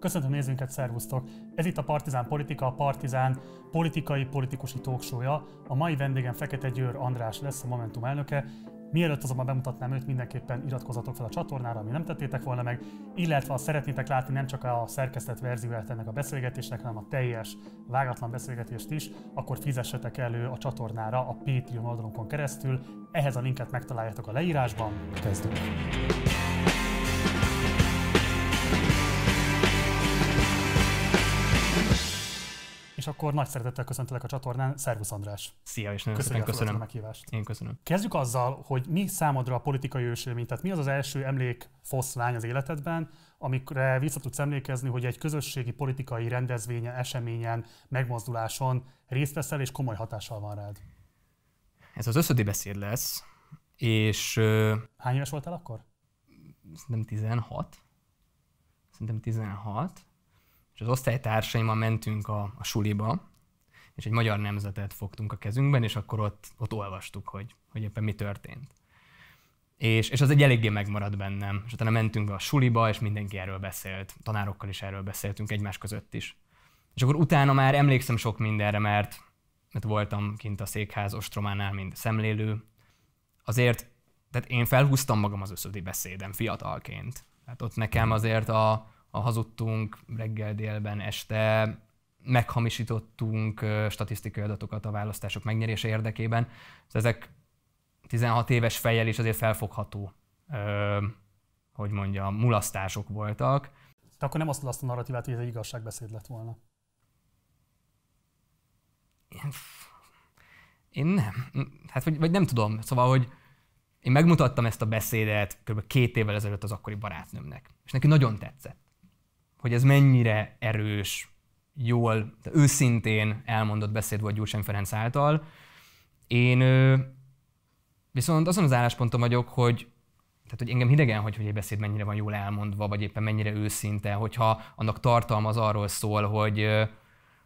Köszöntöm nézőinket, szervusztok! Ez itt a Partizán Politika, a Partizán politikai politikusi tóksója. A mai vendégem Fekete Győr András lesz, a Momentum elnöke. Mielőtt azonban bemutatnám őt, mindenképpen iratkozatok fel a csatornára, ami nem tettétek volna meg, illetve ha szeretnétek látni nem csak a szerkesztett verzióját ennek a beszélgetésnek, hanem a teljes, vágatlan beszélgetést is, akkor fizessetek elő a csatornára a Patreon oldalunkon keresztül. Ehhez a linket megtaláljátok a leírásban. Kezdünk! akkor nagy szeretettel köszöntelek a csatornán. Szervusz András! Szia, és nagyon köszönöm, köszönöm. a meghívást. Én köszönöm. Kezdjük azzal, hogy mi számodra a politikai ősélmény, tehát mi az az első emlék foszlány az életedben, amikre vissza tudsz emlékezni, hogy egy közösségi politikai rendezvényen, eseményen, megmozduláson részt veszel, és komoly hatással van rád. Ez az összödi beszéd lesz, és... Hány éves voltál akkor? Szerintem 16. Szerintem 16 és az osztálytársaimmal mentünk a, a suliba, és egy magyar nemzetet fogtunk a kezünkben, és akkor ott, ott olvastuk, hogy, hogy éppen mi történt. És, és az egy eléggé megmaradt bennem. És utána mentünk be a suliba, és mindenki erről beszélt. Tanárokkal is erről beszéltünk, egymás között is. És akkor utána már emlékszem sok mindenre, mert, mert voltam kint a székház ostrománál, mint szemlélő. Azért, tehát én felhúztam magam az összödi beszédem fiatalként. Tehát ott nekem azért a, hazudtunk reggel, délben, este, meghamisítottunk statisztikai adatokat a választások megnyerése érdekében. Szóval ezek 16 éves fejjel is azért felfogható, hogy mondja, mulasztások voltak. De akkor nem azt azt a narratívát, hogy ez egy igazságbeszéd lett volna. Én, én nem. Hát, vagy, vagy nem tudom. Szóval, hogy én megmutattam ezt a beszédet kb. két évvel ezelőtt az akkori barátnőmnek, és neki nagyon tetszett hogy ez mennyire erős, jól, őszintén elmondott beszéd volt Gyurcsány Ferenc által. Én viszont azon az állásponton vagyok, hogy tehát, hogy engem hidegen, hogy, hogy egy beszéd mennyire van jól elmondva, vagy éppen mennyire őszinte, hogyha annak tartalma az arról szól, hogy,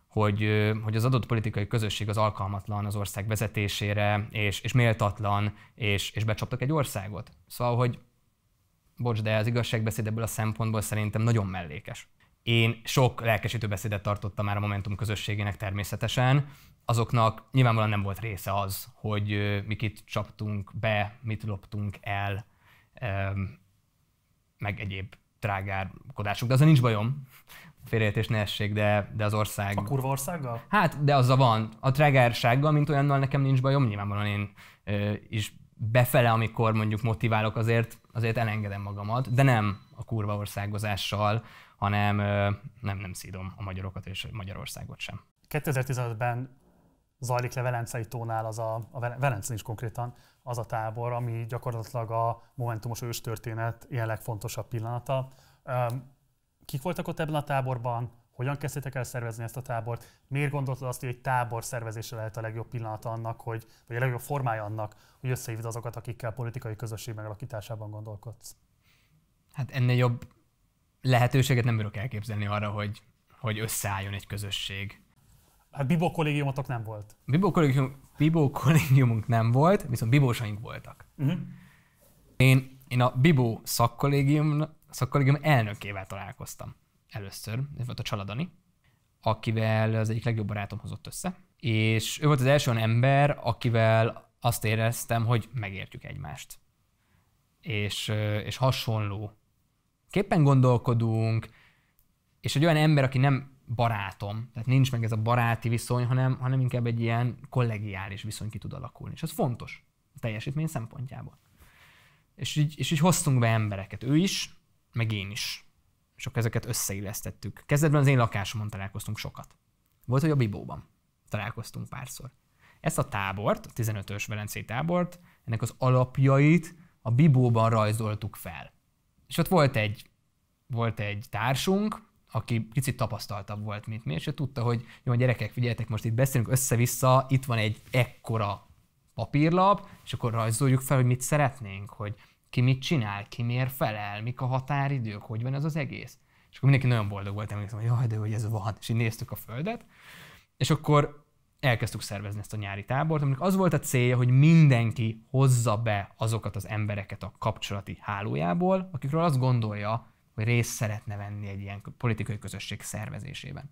hogy, hogy az adott politikai közösség az alkalmatlan az ország vezetésére, és, és méltatlan, és, és becsaptak egy országot. Szóval, hogy bocs, de az igazságbeszéd ebből a szempontból szerintem nagyon mellékes. Én sok lelkesítő beszédet tartottam már a Momentum közösségének természetesen, azoknak nyilvánvalóan nem volt része az, hogy mik itt csaptunk be, mit loptunk el, meg egyéb trágárkodásunk, de azon nincs bajom, félreértés ne essék, de, de az ország... A kurva országgal? Hát, de azzal van. A trágársággal, mint olyannal nekem nincs bajom, nyilvánvalóan én ö, is befele, amikor mondjuk motiválok, azért, azért elengedem magamat, de nem a kurva országozással, hanem nem, nem szídom a magyarokat és Magyarországot sem. 2015-ben zajlik le Velencei tónál az a, a Velencen is konkrétan, az a tábor, ami gyakorlatilag a Momentumos őstörténet ilyen legfontosabb pillanata. Kik voltak ott ebben a táborban? Hogyan kezdtétek el szervezni ezt a tábort? Miért gondoltad azt, hogy egy tábor szervezése lehet a legjobb pillanata annak, hogy, vagy a legjobb formája annak, hogy összehívd azokat, akikkel politikai közösség megalakításában gondolkodsz? Hát ennél jobb lehetőséget nem bírok elképzelni arra, hogy, hogy összeálljon egy közösség. Hát Bibó kollégiumotok nem volt. Bibó, kollégium, Bibó kollégiumunk nem volt, viszont bibósaink voltak. Uh-huh. Én, én a Bibó szakkollégium, szakkollégium elnökével találkoztam először, ez volt a Csaladani, akivel az egyik legjobb barátom hozott össze, és ő volt az első olyan ember, akivel azt éreztem, hogy megértjük egymást. És, és hasonló. Képpen gondolkodunk, és egy olyan ember, aki nem barátom, tehát nincs meg ez a baráti viszony, hanem, hanem inkább egy ilyen kollegiális viszony ki tud alakulni. És ez fontos a teljesítmény szempontjából. És így, és így hoztunk be embereket, ő is, meg én is és akkor ezeket összeillesztettük. Kezdetben az én lakásomon találkoztunk sokat. Volt, hogy a Bibóban találkoztunk párszor. Ezt a tábort, a 15-ös Velencei tábort, ennek az alapjait a Bibóban rajzoltuk fel. És ott volt egy, volt egy társunk, aki kicsit tapasztaltabb volt, mint mi, és ő tudta, hogy jó, gyerekek, figyeljetek, most itt beszélünk össze-vissza, itt van egy ekkora papírlap, és akkor rajzoljuk fel, hogy mit szeretnénk, hogy ki mit csinál, ki miért felel, mik a határidők, hogy van ez az egész. És akkor mindenki nagyon boldog volt, emlékszem, hogy jaj, de hogy ez van, és így néztük a földet, és akkor elkezdtük szervezni ezt a nyári tábort, aminek az volt a célja, hogy mindenki hozza be azokat az embereket a kapcsolati hálójából, akikről azt gondolja, hogy részt szeretne venni egy ilyen politikai közösség szervezésében.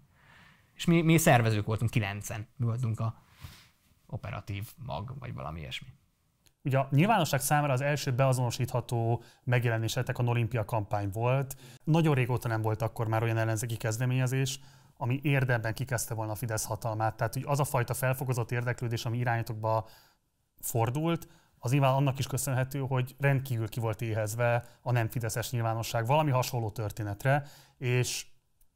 És mi, mi szervezők voltunk, kilencen mi voltunk a operatív mag, vagy valami ilyesmi. Ugye a nyilvánosság számára az első beazonosítható megjelenésetek a olimpia kampány volt. Nagyon régóta nem volt akkor már olyan ellenzéki kezdeményezés, ami érdemben kikezdte volna a Fidesz hatalmát. Tehát hogy az a fajta felfogozott érdeklődés, ami irányatokba fordult, az nyilván annak is köszönhető, hogy rendkívül ki volt éhezve a nem fideszes nyilvánosság valami hasonló történetre, és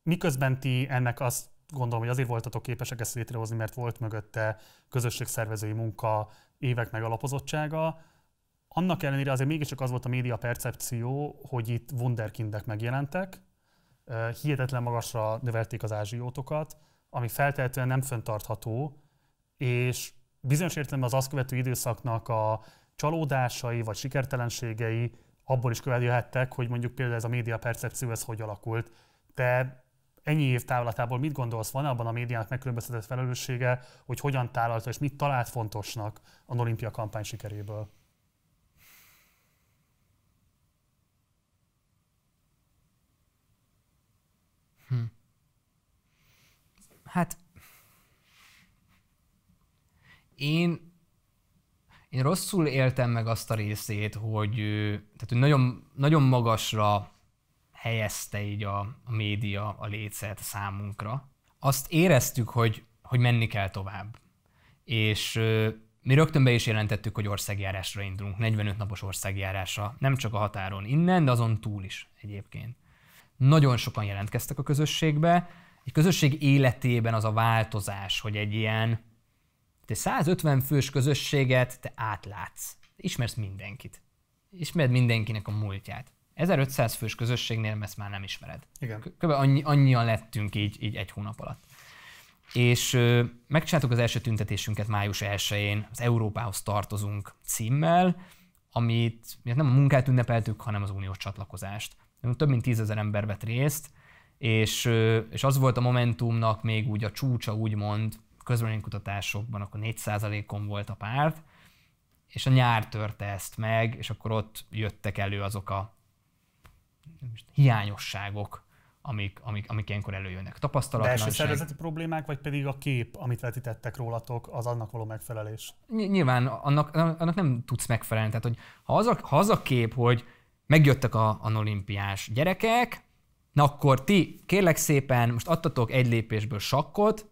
miközben ti ennek azt gondolom, hogy azért voltatok képesek ezt létrehozni, mert volt mögötte közösségszervezői munka, évek megalapozottsága, annak ellenére azért mégiscsak az volt a média percepció, hogy itt wonderkindek megjelentek, hihetetlen magasra növelték az ázsiótokat, ami feltehetően nem föntartható, és bizonyos értelemben az azt követő időszaknak a csalódásai vagy sikertelenségei abból is követhettek, hogy mondjuk például ez a média percepció ez hogy alakult. Te ennyi év távlatából mit gondolsz, van abban a médiának megkülönböztetett felelőssége, hogy hogyan tálalta és mit talált fontosnak az olimpia kampány sikeréből? Hm. Hát én én rosszul éltem meg azt a részét, hogy, tehát, hogy nagyon, nagyon magasra helyezte így a, a média a lécet számunkra. Azt éreztük, hogy, hogy menni kell tovább. És ö, mi rögtön be is jelentettük, hogy országjárásra indulunk, 45 napos országjárásra, nem csak a határon innen, de azon túl is egyébként. Nagyon sokan jelentkeztek a közösségbe, egy közösség életében az a változás, hogy egy ilyen te 150 fős közösséget te átlátsz, ismersz mindenkit, ismered mindenkinek a múltját. 1500 fős közösségnél ezt már nem ismered. Igen. Kb. Annyi, annyian lettünk így, így egy hónap alatt. És ö, megcsináltuk az első tüntetésünket május 1-én, az Európához tartozunk címmel, amit nem a munkát ünnepeltük, hanem az uniós csatlakozást. Több mint tízezer ember vett részt, és, és az volt a Momentumnak még úgy a csúcsa, úgymond közvéleménykutatásokban, akkor 4%-on volt a párt, és a nyár törte ezt meg, és akkor ott jöttek elő azok a hiányosságok, amik, amik, amik ilyenkor előjönnek. Tapasztalatlanság. Belső szervezeti problémák, vagy pedig a kép, amit vetítettek rólatok, az annak való megfelelés? Nyilván annak, annak nem tudsz megfelelni. Tehát, hogy ha az a, ha az a kép, hogy megjöttek a, a olimpiás gyerekek, na akkor ti kérlek szépen most adtatok egy lépésből sakkot,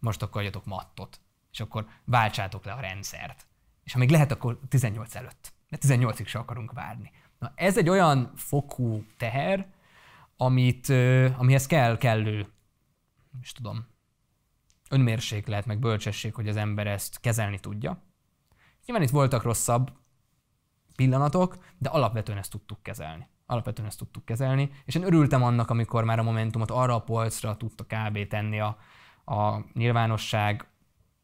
most akkor adjatok mattot, és akkor váltsátok le a rendszert. És ha még lehet, akkor 18 előtt, mert 18-ig se akarunk várni. Na ez egy olyan fokú teher, amit, amihez kell kellő, is tudom, önmérséklet, meg bölcsesség, hogy az ember ezt kezelni tudja. Nyilván itt voltak rosszabb pillanatok, de alapvetően ezt tudtuk kezelni. Alapvetően ezt tudtuk kezelni, és én örültem annak, amikor már a Momentumot arra a polcra tudta kb. tenni a, a nyilvánosság,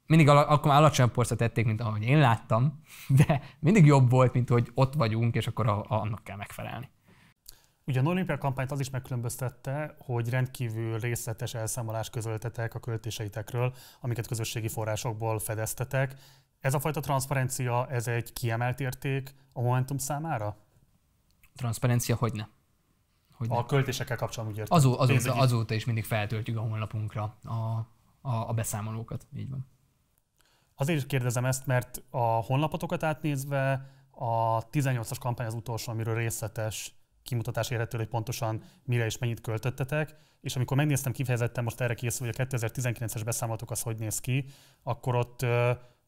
mindig al- akkor már alacsonyabb porcra tették, mint ahogy én láttam, de mindig jobb volt, mint hogy ott vagyunk, és akkor a, a, annak kell megfelelni. Ugye a olimpia kampányt az is megkülönböztette, hogy rendkívül részletes elszámolást közöltetek a költéseitekről, amiket közösségi forrásokból fedeztetek. Ez a fajta transzparencia, ez egy kiemelt érték a Momentum számára? Transzparencia, hogy ne. Hogy a ne. költésekkel kapcsolatban úgy értem. Azó, azóta, azóta is mindig feltöltjük a honlapunkra a, a, a beszámolókat, így van. Azért is kérdezem ezt, mert a honlapotokat átnézve a 18-as kampány az utolsó, amiről részletes kimutatás érhető, hogy pontosan mire és mennyit költöttetek, és amikor megnéztem kifejezetten most erre készül, hogy a 2019-es beszámolatok az hogy néz ki, akkor ott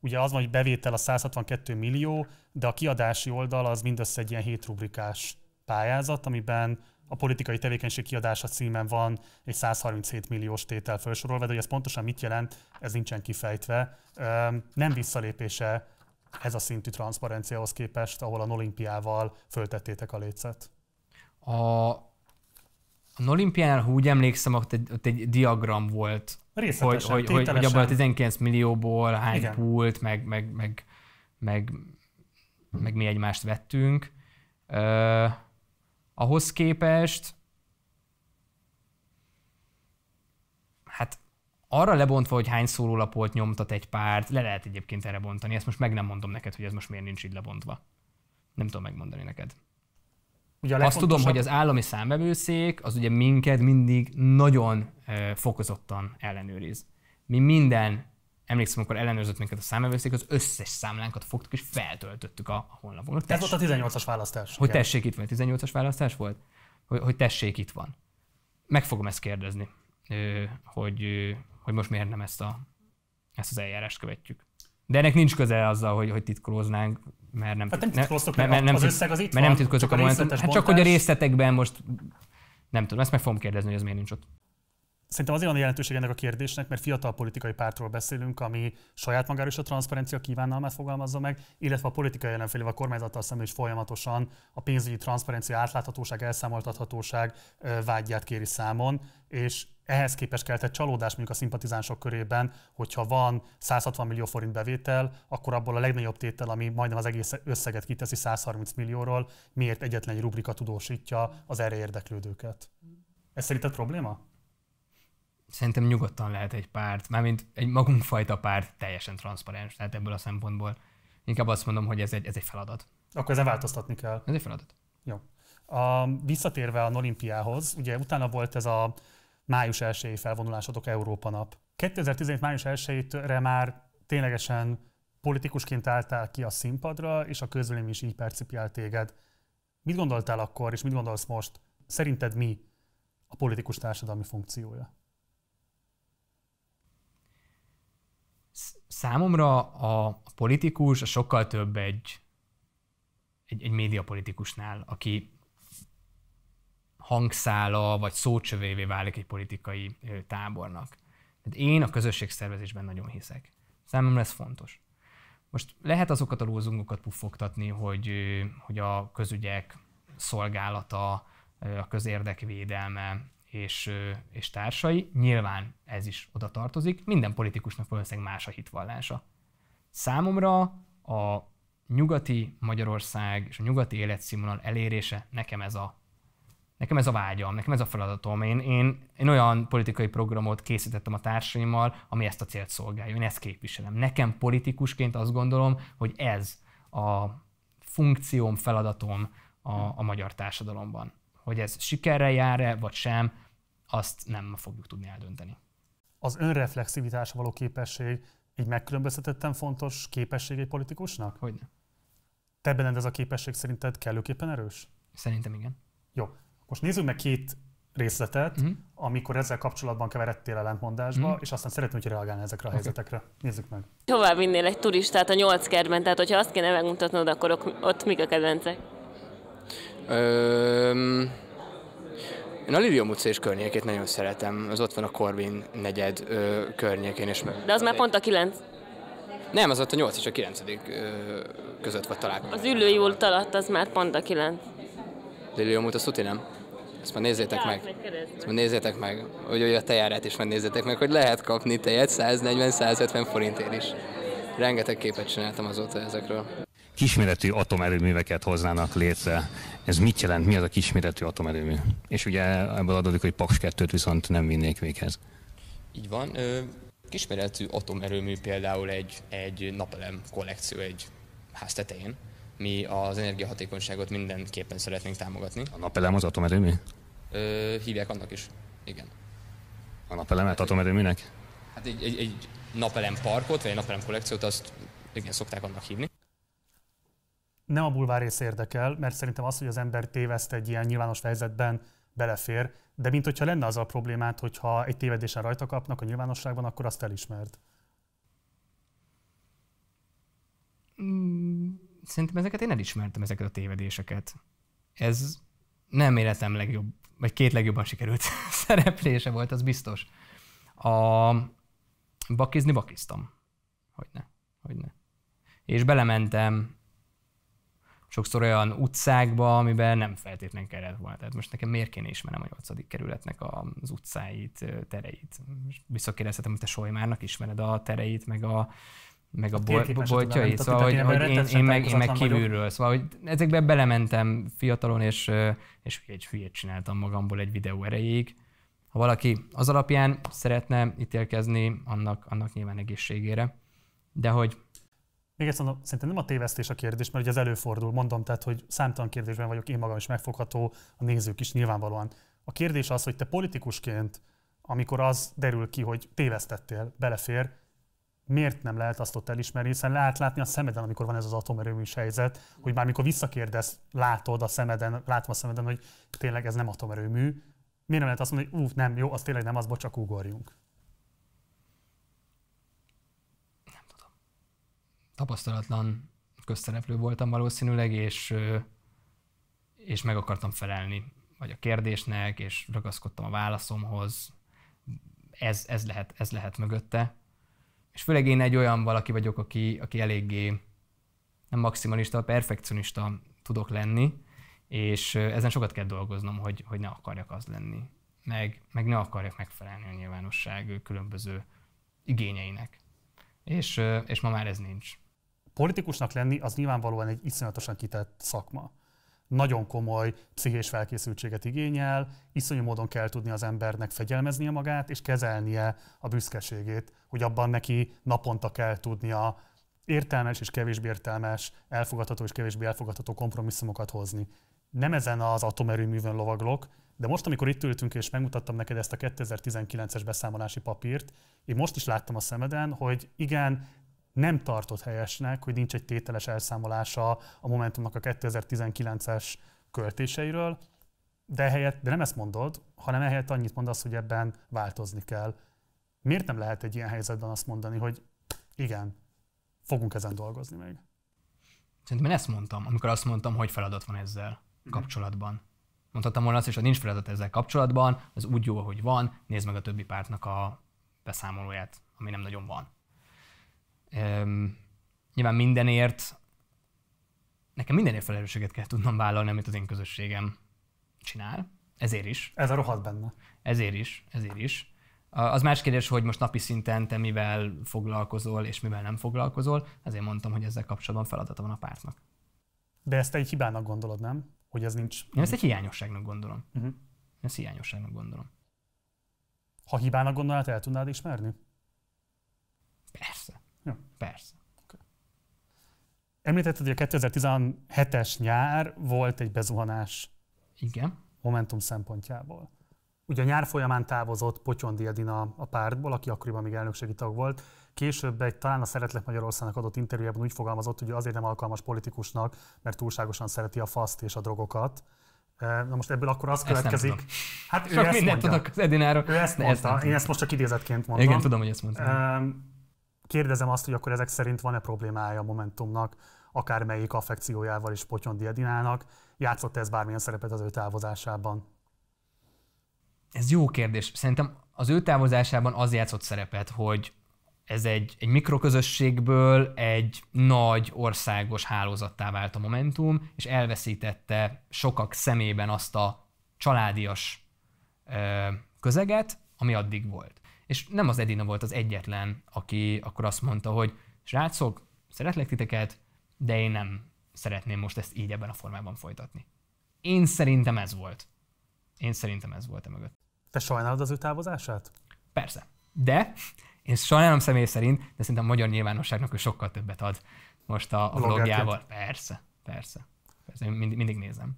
ugye az van, hogy bevétel a 162 millió, de a kiadási oldal az mindössze egy ilyen 7 rubrikás pályázat, amiben a politikai tevékenység kiadása címen van egy 137 milliós tétel felsorolva, de hogy ez pontosan mit jelent, ez nincsen kifejtve. Nem visszalépése ez a szintű transzparenciához képest, ahol a Nolimpiával föltettétek a lécet? A, a Nolimpiánál, ha úgy emlékszem, ott egy, ott egy diagram volt, hogy, hogy, hogy, hogy abban a 19 millióból hány Igen. pult, meg, meg, meg, meg, meg mi egymást vettünk ahhoz képest hát arra lebontva, hogy hány szórólapot nyomtat egy párt, le lehet egyébként erre bontani, ezt most meg nem mondom neked, hogy ez most miért nincs így lebontva. Nem tudom megmondani neked. Ugye Azt tudom, hogy az állami számbevőszék az ugye minket mindig nagyon fokozottan ellenőriz. Mi minden emlékszem, amikor ellenőrzött minket a számvevőszék, az összes számlánkat fogtuk és feltöltöttük a, honlapon. Ez volt a 18-as választás. Hogy igen. tessék itt van, 18-as választás volt? Hogy, hogy tessék itt van. Meg fogom ezt kérdezni, hogy, hogy most miért nem ezt, a, ezt az eljárást követjük. De ennek nincs köze azzal, hogy, hogy titkolóznánk, mert nem, hát nem titkoloztok, mert, mert, nem, az összeg az itt mert van, nem titkoloztok csak a, a hát csak hogy a részletekben most nem tudom, ezt meg fogom kérdezni, hogy ez miért nincs ott. Szerintem azért van jelentőség ennek a kérdésnek, mert fiatal politikai pártról beszélünk, ami saját magára is a transzparencia kívánalmát fogalmazza meg, illetve a politikai ellenfelével, a kormányzattal szemben is folyamatosan a pénzügyi transzparencia, átláthatóság, elszámoltathatóság vágyját kéri számon, és ehhez képest keltett csalódás mondjuk a szimpatizánsok körében, hogyha van 160 millió forint bevétel, akkor abból a legnagyobb tétel, ami majdnem az egész összeget kiteszi 130 millióról, miért egyetlen egy rubrika tudósítja az erre érdeklődőket. Ez szerinted probléma? szerintem nyugodtan lehet egy párt, mármint egy magunkfajta párt teljesen transzparens, tehát ebből a szempontból inkább azt mondom, hogy ez egy, ez egy feladat. Akkor ezen változtatni kell. Ez egy feladat. Jó. A, visszatérve a olimpiához, ugye utána volt ez a május 1 felvonulásodok Európa nap. 2017 május 1 már ténylegesen politikusként álltál ki a színpadra, és a közvélemény is így percipiált téged. Mit gondoltál akkor, és mit gondolsz most? Szerinted mi a politikus társadalmi funkciója? számomra a, a politikus a sokkal több egy, egy, egy médiapolitikusnál, aki hangszála vagy szócsövévé válik egy politikai tábornak. Tehát én a közösségszervezésben nagyon hiszek. Számomra ez fontos. Most lehet azokat a lózungokat puffogtatni, hogy, hogy a közügyek szolgálata, a közérdek védelme, és, és társai, nyilván ez is oda tartozik, minden politikusnak valószínűleg más a hitvallása. Számomra a nyugati Magyarország és a nyugati életszínvonal elérése nekem ez a Nekem ez a vágyam, nekem ez a feladatom. Én, én, én olyan politikai programot készítettem a társaimmal, ami ezt a célt szolgálja. Én ezt képviselem. Nekem politikusként azt gondolom, hogy ez a funkcióm, feladatom a, a magyar társadalomban. Hogy ez sikerrel jár-e, vagy sem, azt nem fogjuk tudni eldönteni. Az önreflexivitás való képesség egy megkülönböztetetten fontos képesség egy politikusnak? Hogyne. Te benned ez a képesség szerinted kellőképpen erős? Szerintem igen. Jó. Most nézzük meg két részletet, mm-hmm. amikor ezzel kapcsolatban keveredtél ellentmondásba, mm-hmm. és aztán szeretném, hogy reagálni ezekre a okay. helyzetekre. Nézzük meg. Hová vinnél egy turistát a nyolc kertben? Tehát, hogyha azt kéne megmutatnod, akkor ott mik a kedvencek? Öm én a Lilium utca és környékét nagyon szeretem, az ott van a Corvin negyed ö, környékén. És De az már pont a 9. Nem, az ott a 8 és a 9 között volt találkozó. Az ülői út alatt az már pont a 9. Lilium utca, azt nem. Ezt már nézzétek meg. Ezt már nézzétek meg, hogy, hogy a tejárát is nézzétek meg, hogy lehet kapni tejet 140-150 forintért is. Rengeteg képet csináltam azóta ezekről kisméretű atomerőműveket hoznának létre. Ez mit jelent? Mi az a kisméretű atomerőmű? És ugye ebből adódik, hogy Paks 2-t viszont nem vinnék véghez. Így van. Kisméretű atomerőmű például egy, egy napelem kollekció egy ház tetején. Mi az energiahatékonyságot mindenképpen szeretnénk támogatni. A napelem az atomerőmű? Ö, hívják annak is. Igen. A napelemet hát, atomerőműnek? Hát egy, egy, egy napelem parkot, vagy egy napelem kollekciót azt igen, szokták annak hívni nem a bulvár rész érdekel, mert szerintem az, hogy az ember téveszt egy ilyen nyilvános helyzetben, belefér, de mint hogyha lenne az a problémát, hogyha egy tévedésen rajta kapnak a nyilvánosságban, akkor azt elismert. Mm, szerintem ezeket én elismertem, ezeket a tévedéseket. Ez nem életem legjobb, vagy két legjobban sikerült szereplése volt, az biztos. A bakizni bakiztam. Hogyne, hogyne. És belementem sokszor olyan utcákba, amiben nem feltétlenül kellett volna. Tehát most nekem miért kéne ismernem a 8. kerületnek az utcáit, tereit? Visszakérdezhetem, hogy te Solymárnak ismered a tereit, meg a, meg a hát bol- boltjait, szóval, hogy, hogy én, én, meg, én meg kívülről, vagyok. szóval, hogy ezekbe belementem fiatalon, és, és egy hülyét csináltam magamból egy videó erejéig. Ha valaki az alapján szeretne ítélkezni, annak, annak nyilván egészségére, de hogy még egyszer, mondom, szerintem nem a tévesztés a kérdés, mert ugye ez előfordul, mondom, tehát, hogy számtalan kérdésben vagyok én magam is megfogható, a nézők is nyilvánvalóan. A kérdés az, hogy te politikusként, amikor az derül ki, hogy tévesztettél, belefér, miért nem lehet azt ott elismerni, hiszen lehet látni a szemeden, amikor van ez az atomerőműs helyzet, hogy már mikor visszakérdez, látod a szemeden, látom a szemeden, hogy tényleg ez nem atomerőmű, miért nem lehet azt mondani, hogy ú, nem, jó, az tényleg nem az, bocsak ugorjunk. tapasztalatlan közszereplő voltam valószínűleg, és, és meg akartam felelni vagy a kérdésnek, és ragaszkodtam a válaszomhoz. Ez, ez, lehet, ez lehet mögötte. És főleg én egy olyan valaki vagyok, aki, aki eléggé nem maximalista, perfekcionista tudok lenni, és ezen sokat kell dolgoznom, hogy, hogy ne akarjak az lenni. Meg, meg ne akarjak megfelelni a nyilvánosság különböző igényeinek. És, és ma már ez nincs politikusnak lenni az nyilvánvalóan egy iszonyatosan kitett szakma. Nagyon komoly pszichés felkészültséget igényel, iszonyú módon kell tudni az embernek fegyelmeznie magát, és kezelnie a büszkeségét, hogy abban neki naponta kell tudnia értelmes és kevésbé értelmes, elfogadható és kevésbé elfogadható kompromisszumokat hozni. Nem ezen az atomerőművön lovaglok, de most, amikor itt ültünk és megmutattam neked ezt a 2019-es beszámolási papírt, én most is láttam a szemeden, hogy igen, nem tartott helyesnek, hogy nincs egy tételes elszámolása a Momentumnak a 2019-es költéseiről, de, helyett, de nem ezt mondod, hanem ehelyett annyit mondasz, hogy ebben változni kell. Miért nem lehet egy ilyen helyzetben azt mondani, hogy igen, fogunk ezen dolgozni még? Szerintem én ezt mondtam, amikor azt mondtam, hogy feladat van ezzel mhm. kapcsolatban. Mondhatom volna azt is, hogy nincs feladat ezzel kapcsolatban, az úgy jó, hogy van, nézd meg a többi pártnak a beszámolóját, ami nem nagyon van. Üm, nyilván mindenért, nekem mindenért felelősséget kell tudnom vállalni, amit az én közösségem csinál. Ezért is. Ez a rohadt benne. Ezért is, ezért is. Az más kérdés, hogy most napi szinten te mivel foglalkozol és mivel nem foglalkozol, ezért mondtam, hogy ezzel kapcsolatban feladata van a pártnak. De ezt egy hibának gondolod, nem? Hogy ez nincs... Én ezt egy hiányosságnak gondolom. Uh-huh. Ezt hiányosságnak gondolom. Ha hibának gondolnád, el tudnád ismerni? Persze. Ja. Persze. Okay. Említetted, hogy a 2017-es nyár volt egy bezuhanás. Igen. Momentum szempontjából. Ugye a nyár folyamán távozott Potyon Edina a pártból, aki akkoriban még elnökségi tag volt. Később egy talán a Szeretlek Magyarországnak adott interjújában úgy fogalmazott, hogy azért nem alkalmas politikusnak, mert túlságosan szereti a faszt és a drogokat. E, na most ebből akkor az ezt következik. Hát ő Sok ezt mindent mondja. tudok az Edináról. Ő ezt mondta. Ne, ezt én ezt most csak idézetként mondom. Igen, tudom, hogy ezt mondta kérdezem azt, hogy akkor ezek szerint van-e problémája a Momentumnak, akármelyik affekciójával is Potyondi Edinának, játszott ez bármilyen szerepet az ő távozásában? Ez jó kérdés. Szerintem az ő távozásában az játszott szerepet, hogy ez egy, egy mikroközösségből egy nagy országos hálózattá vált a Momentum, és elveszítette sokak szemében azt a családias ö, közeget, ami addig volt. És nem az Edina volt az egyetlen, aki akkor azt mondta, hogy srácok, szeretlek titeket, de én nem szeretném most ezt így ebben a formában folytatni. Én szerintem ez volt. Én szerintem ez volt a e mögött. Te sajnálod az ő távozását? Persze. De én sajnálom személy szerint, de szerintem a magyar nyilvánosságnak ő sokkal többet ad most a, a vlogjával. Persze, persze. persze. Én mind, mindig nézem.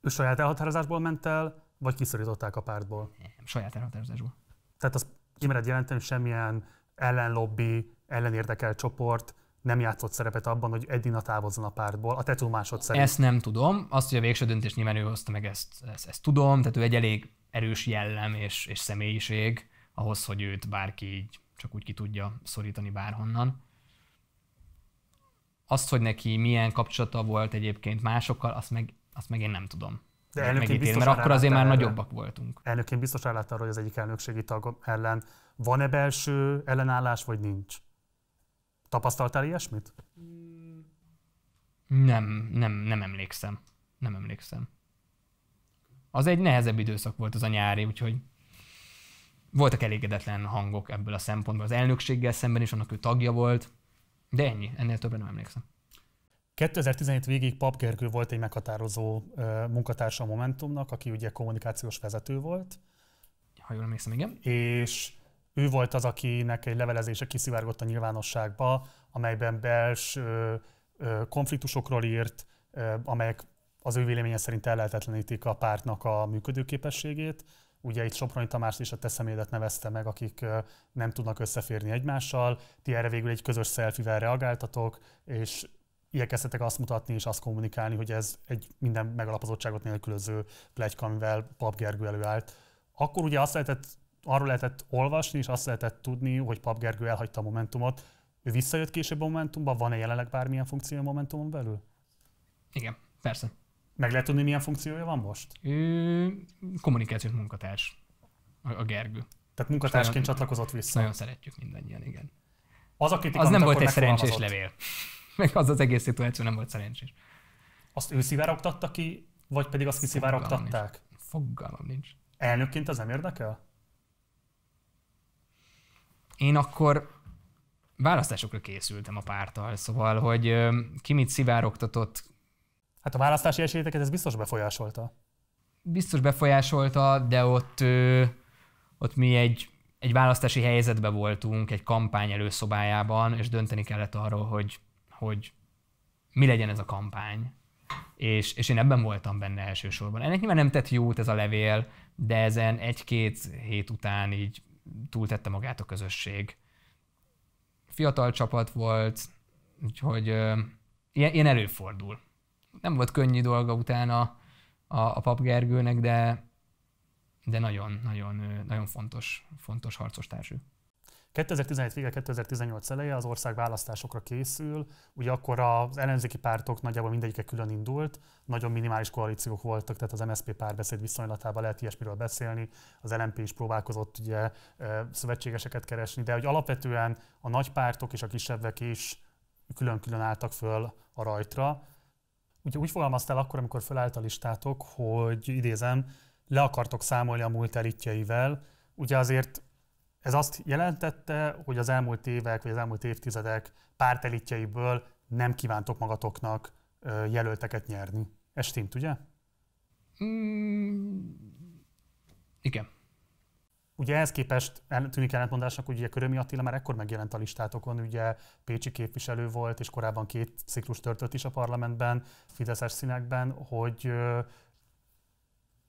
Ő saját elhatározásból ment el, vagy kiszorították a pártból? Nem, saját elhatározásból. Tehát az kimered jelenteni, hogy semmilyen ellenlobbi, ellenérdekelt csoport nem játszott szerepet abban, hogy Edina távozzon a pártból, a te tudomásod szerint. Ezt nem tudom. Azt, hogy a végső döntés nyilván ő hozta meg, ezt, ezt, ezt tudom. Tehát ő egy elég erős jellem és, és személyiség ahhoz, hogy őt bárki így csak úgy ki tudja szorítani bárhonnan. Azt, hogy neki milyen kapcsolata volt egyébként másokkal, azt meg, azt meg én nem tudom. De megítélni, biztos mert akkor azért már nagyobbak voltunk. Elnökként biztos ellátta arra, hogy az egyik elnökségi tag ellen van-e belső ellenállás, vagy nincs? Tapasztaltál ilyesmit? Nem, nem, nem emlékszem. Nem emlékszem. Az egy nehezebb időszak volt az a nyári, úgyhogy voltak elégedetlen hangok ebből a szempontból. Az elnökséggel szemben is, annak ő tagja volt, de ennyi, ennél többen nem emlékszem. 2017 végig Pap Gergő volt egy meghatározó munkatársa a Momentumnak, aki ugye kommunikációs vezető volt. Ha jól emlékszem, igen. És ő volt az, akinek egy levelezése kiszivárgott a nyilvánosságba, amelyben belső konfliktusokról írt, amelyek az ő véleménye szerint ellehetetlenítik a pártnak a működőképességét. Ugye itt Soproni Tamást is a te nevezte meg, akik nem tudnak összeférni egymással. Ti erre végül egy közös szelfivel reagáltatok, és igyekeztetek azt mutatni és azt kommunikálni, hogy ez egy minden megalapozottságot nélkülöző plegyka, amivel Pap Gergő előállt. Akkor ugye azt lehetett, arról lehetett olvasni, és azt lehetett tudni, hogy Pap Gergő elhagyta a Momentumot. Ő visszajött később a Momentumba, van-e jelenleg bármilyen funkció a Momentumon belül? Igen, persze. Meg lehet tudni, milyen funkciója van most? Ő kommunikációs munkatárs, a Gergő. Tehát munkatársként nagyon, csatlakozott vissza. Nagyon szeretjük mindannyian, igen. Az, a kritika, az nem volt egy szerencsés levél meg az az egész szituáció nem volt szerencsés. Azt ő szivárogtatta ki, vagy pedig azt kiszivárogtatták? Fogalmam nincs. Elnökként az nem érdekel? Én akkor választásokra készültem a pártal, szóval, hogy ki mit szivárogtatott. Hát a választási esélyeket ez biztos befolyásolta. Biztos befolyásolta, de ott, ott mi egy, egy választási helyzetben voltunk, egy kampány előszobájában, és dönteni kellett arról, hogy hogy mi legyen ez a kampány. És, és én ebben voltam benne elsősorban. Ennek nyilván nem tett jót ez a levél, de ezen egy-két hét után így túltette magát a közösség. Fiatal csapat volt, úgyhogy ö, ilyen, ilyen előfordul. Nem volt könnyű dolga utána a, a papgergőnek, de, de nagyon, nagyon, nagyon fontos, fontos harcos társú. 2017 vége, 2018 eleje az ország választásokra készül, ugye akkor az ellenzéki pártok nagyjából mindegyike külön indult, nagyon minimális koalíciók voltak, tehát az MSZP párbeszéd viszonylatában lehet ilyesmiről beszélni, az LNP is próbálkozott ugye szövetségeseket keresni, de hogy alapvetően a nagy pártok és a kisebbek is külön-külön álltak föl a rajtra. Ugye úgy fogalmaztál akkor, amikor fölállt a listátok, hogy idézem, le akartok számolni a múlt elitjeivel, ugye azért ez azt jelentette, hogy az elmúlt évek vagy az elmúlt évtizedek pártelitjeiből nem kívántok magatoknak jelölteket nyerni. Ez stint, ugye? Mm, igen. Ugye ehhez képest el, tűnik ellentmondásnak, hogy ugye Körömi Attila már ekkor megjelent a listátokon, ugye pécsi képviselő volt, és korábban két ciklus törtött is a parlamentben, fideszes színekben, hogy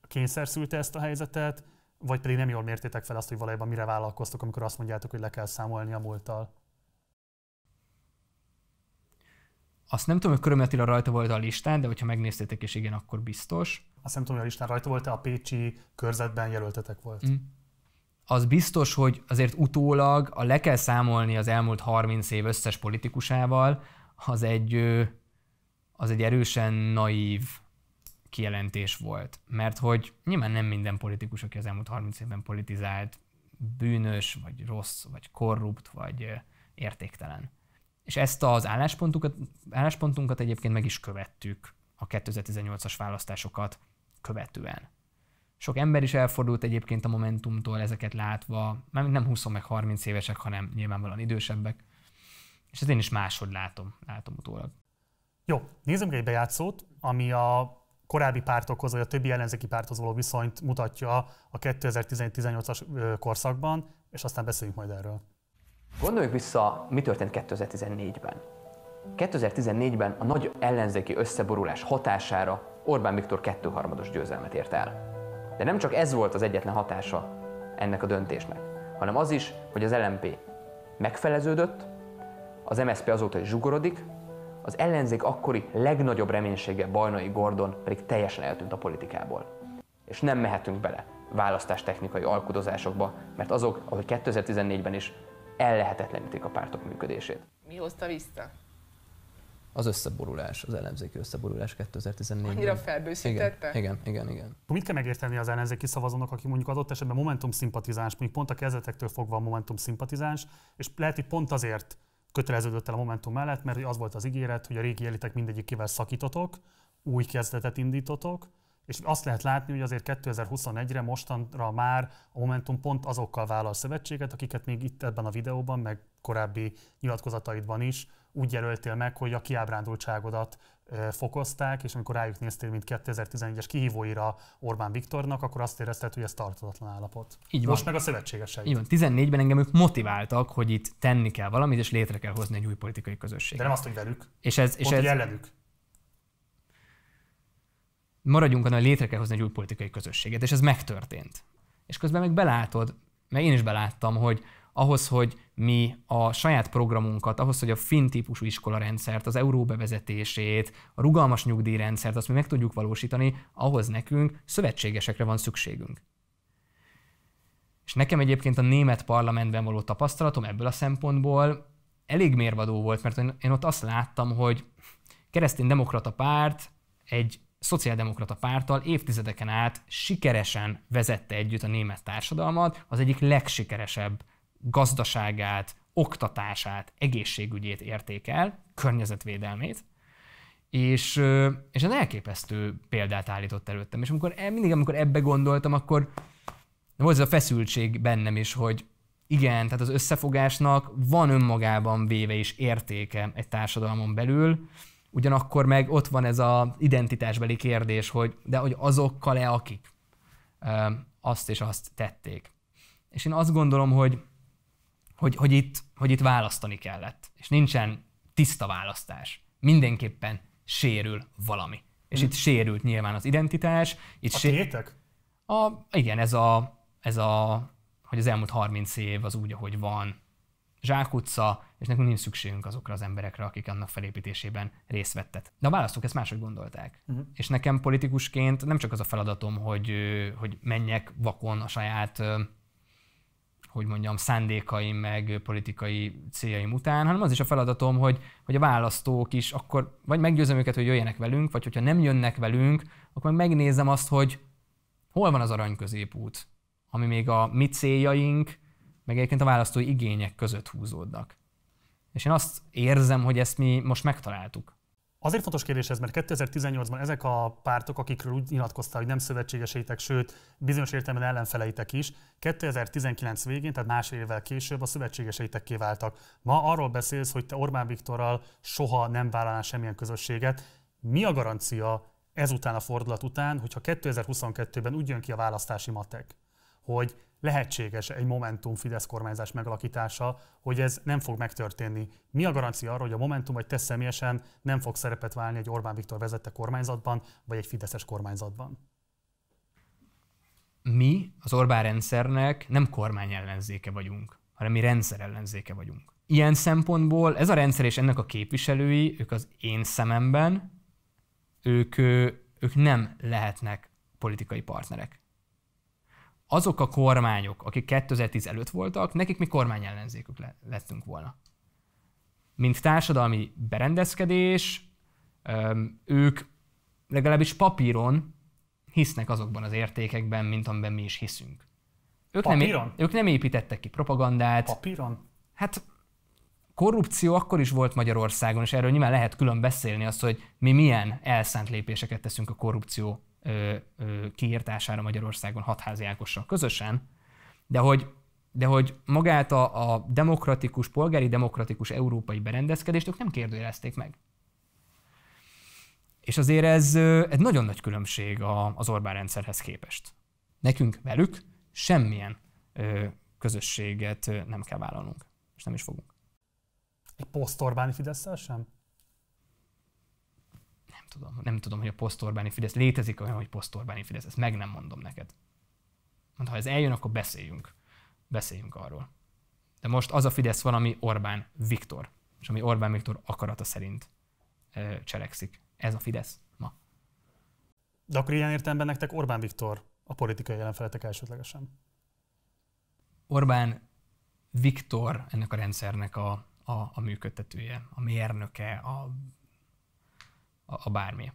kényszerszülte ezt a helyzetet, vagy pedig nem jól mértétek fel azt, hogy valójában mire vállalkoztok, amikor azt mondjátok, hogy le kell számolni a múlttal? Azt nem tudom, hogy körülmetileg rajta volt a listán, de hogyha megnéztétek, és igen, akkor biztos. Azt nem tudom, hogy a listán rajta volt-e, a Pécsi körzetben jelöltetek volt. Mm. Az biztos, hogy azért utólag a le kell számolni az elmúlt 30 év összes politikusával, az egy, az egy erősen naív kijelentés volt. Mert hogy nyilván nem minden politikus, aki az elmúlt 30 évben politizált, bűnös, vagy rossz, vagy korrupt, vagy értéktelen. És ezt az álláspontunkat, álláspontunkat egyébként meg is követtük a 2018-as választásokat követően. Sok ember is elfordult egyébként a Momentumtól ezeket látva, mert nem 20 meg 30 évesek, hanem nyilvánvalóan idősebbek. És ezt én is máshogy látom, látom utólag. Jó, nézzünk egy bejátszót, ami a korábbi pártokhoz, vagy a többi ellenzéki párthoz való viszonyt mutatja a 2018-as korszakban, és aztán beszéljünk majd erről. Gondoljuk vissza, mi történt 2014-ben. 2014-ben a nagy ellenzéki összeborulás hatására Orbán Viktor kettőharmados győzelmet ért el. De nem csak ez volt az egyetlen hatása ennek a döntésnek, hanem az is, hogy az LMP megfeleződött, az MSZP azóta is zsugorodik, az ellenzék akkori legnagyobb reménysége Bajnai Gordon pedig teljesen eltűnt a politikából. És nem mehetünk bele választástechnikai alkudozásokba, mert azok, ahogy 2014-ben is, ellehetetlenítik a pártok működését. Mi hozta vissza? az összeborulás, az ellenzéki összeborulás 2014-ben. Annyira felbőszítette? Igen, igen, igen. igen. Mit kell megérteni az ellenzéki szavazónak, aki mondjuk adott esetben Momentum szimpatizáns, mondjuk pont a kezdetektől fogva a Momentum szimpatizáns, és lehet, hogy pont azért köteleződött el a Momentum mellett, mert az volt az ígéret, hogy a régi elitek mindegyikével szakítotok, új kezdetet indítotok, és azt lehet látni, hogy azért 2021-re mostanra már a Momentum pont azokkal vállal szövetséget, akiket még itt ebben a videóban, meg korábbi nyilatkozataidban is úgy jelöltél meg, hogy a kiábrándultságodat fokozták, és amikor rájuk néztél, mint 2011-es kihívóira Orbán Viktornak, akkor azt érezted, hogy ez tartatlan állapot. Így van. Most meg a szövetségesek. Így van. 14-ben engem ők motiváltak, hogy itt tenni kell valamit, és létre kell hozni egy új politikai közösséget. De nem azt, hogy velük. És ez, és ez... ellenük. Maradjunk annál, létre kell hozni egy új politikai közösséget, és ez megtörtént. És közben meg belátod, mert én is beláttam, hogy, ahhoz, hogy mi a saját programunkat, ahhoz, hogy a finn típusú iskolarendszert, az euró bevezetését, a rugalmas nyugdíjrendszert, azt mi meg tudjuk valósítani, ahhoz nekünk szövetségesekre van szükségünk. És nekem egyébként a német parlamentben való tapasztalatom ebből a szempontból elég mérvadó volt, mert én ott azt láttam, hogy demokrata párt egy szociáldemokrata pártal évtizedeken át sikeresen vezette együtt a német társadalmat, az egyik legsikeresebb gazdaságát, oktatását, egészségügyét értékel, környezetvédelmét, és, és az elképesztő példát állított előttem. És amikor, e, mindig, amikor ebbe gondoltam, akkor volt ez a feszültség bennem is, hogy igen, tehát az összefogásnak van önmagában véve is értéke egy társadalmon belül, ugyanakkor meg ott van ez az identitásbeli kérdés, hogy de hogy azokkal-e, akik azt és azt tették. És én azt gondolom, hogy hogy, hogy, itt, hogy itt választani kellett. És nincsen tiszta választás. Mindenképpen sérül valami. És mm. itt sérült nyilván az identitás. Itt a sér... tétek? A, igen, ez a, ez a, hogy az elmúlt 30 év az úgy, ahogy van, zsákutca, és nekünk nincs szükségünk azokra az emberekre, akik annak felépítésében részt vettek. De a választók ezt máshogy gondolták. Uh-huh. És nekem politikusként nem csak az a feladatom, hogy hogy menjek vakon a saját hogy mondjam, szándékaim, meg politikai céljaim után, hanem az is a feladatom, hogy, hogy a választók is akkor vagy meggyőzöm őket, hogy jöjjenek velünk, vagy hogyha nem jönnek velünk, akkor meg megnézem azt, hogy hol van az arany középút, ami még a mi céljaink, meg egyébként a választói igények között húzódnak. És én azt érzem, hogy ezt mi most megtaláltuk. Azért fontos kérdés ez, mert 2018-ban ezek a pártok, akikről úgy nyilatkoztál, hogy nem szövetségeseitek, sőt, bizonyos értelemben ellenfeleitek is, 2019 végén, tehát más évvel később a szövetségeseitekké váltak. Ma arról beszélsz, hogy te Orbán Viktorral soha nem vállalnál semmilyen közösséget. Mi a garancia ezután a fordulat után, hogyha 2022-ben úgy jön ki a választási matek, hogy lehetséges egy Momentum Fidesz kormányzás megalakítása, hogy ez nem fog megtörténni. Mi a garancia arra, hogy a Momentum vagy te személyesen nem fog szerepet válni egy Orbán Viktor vezette kormányzatban, vagy egy Fideszes kormányzatban? Mi az Orbán rendszernek nem kormány ellenzéke vagyunk, hanem mi rendszer ellenzéke vagyunk. Ilyen szempontból ez a rendszer és ennek a képviselői, ők az én szememben, ők, ők nem lehetnek politikai partnerek azok a kormányok, akik 2010 előtt voltak, nekik mi kormányellenzékük lettünk volna. Mint társadalmi berendezkedés, ők legalábbis papíron hisznek azokban az értékekben, mint amiben mi is hiszünk. Ők Nem, ők nem építettek ki propagandát. Papíron? Hát korrupció akkor is volt Magyarországon, és erről nyilván lehet külön beszélni azt, hogy mi milyen elszánt lépéseket teszünk a korrupció ö, ö, kiírtására Magyarországon hatházi Ákossal közösen, de hogy, de hogy magát a, a demokratikus, polgári demokratikus európai berendezkedést ők nem kérdőjelezték meg. És azért ez egy nagyon nagy különbség a, az Orbán rendszerhez képest. Nekünk velük semmilyen ö, közösséget nem kell vállalnunk, és nem is fogunk. Egy poszt-Orbáni fidesz sem? tudom, nem tudom, hogy a posztorbáni Fidesz létezik olyan, hogy posztorbáni Fidesz, ezt meg nem mondom neked. Mondta, ha ez eljön, akkor beszéljünk. Beszéljünk arról. De most az a Fidesz van, ami Orbán Viktor, és ami Orbán Viktor akarata szerint ö, cselekszik. Ez a Fidesz ma. De akkor ilyen értelemben nektek Orbán Viktor a politikai jelenfeletek elsődlegesen. Orbán Viktor ennek a rendszernek a, a, a működtetője, a mérnöke, a a, a bármi.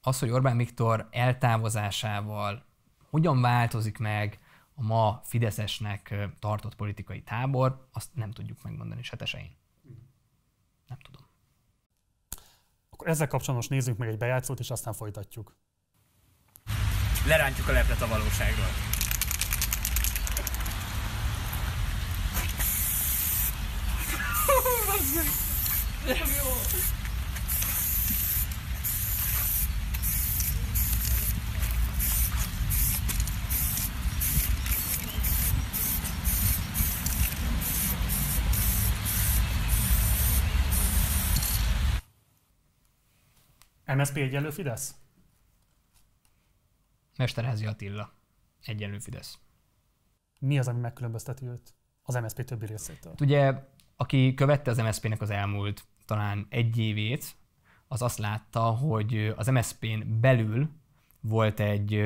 Az, hogy Orbán Viktor eltávozásával hogyan változik meg a ma Fideszesnek tartott politikai tábor, azt nem tudjuk megmondani setesein. Nem tudom. Akkor ezzel kapcsolatban nézzünk meg egy bejátszót, és aztán folytatjuk. Lerántjuk a leplet a valóságról. Nem jó. MSZP egyenlő Fidesz? Mesterházi Attila. Egyenlő Fidesz. Mi az, ami megkülönbözteti őt az MSZP többi részétől? Hát ugye, aki követte az MSZP-nek az elmúlt talán egy évét, az azt látta, hogy az MSZP-n belül volt egy,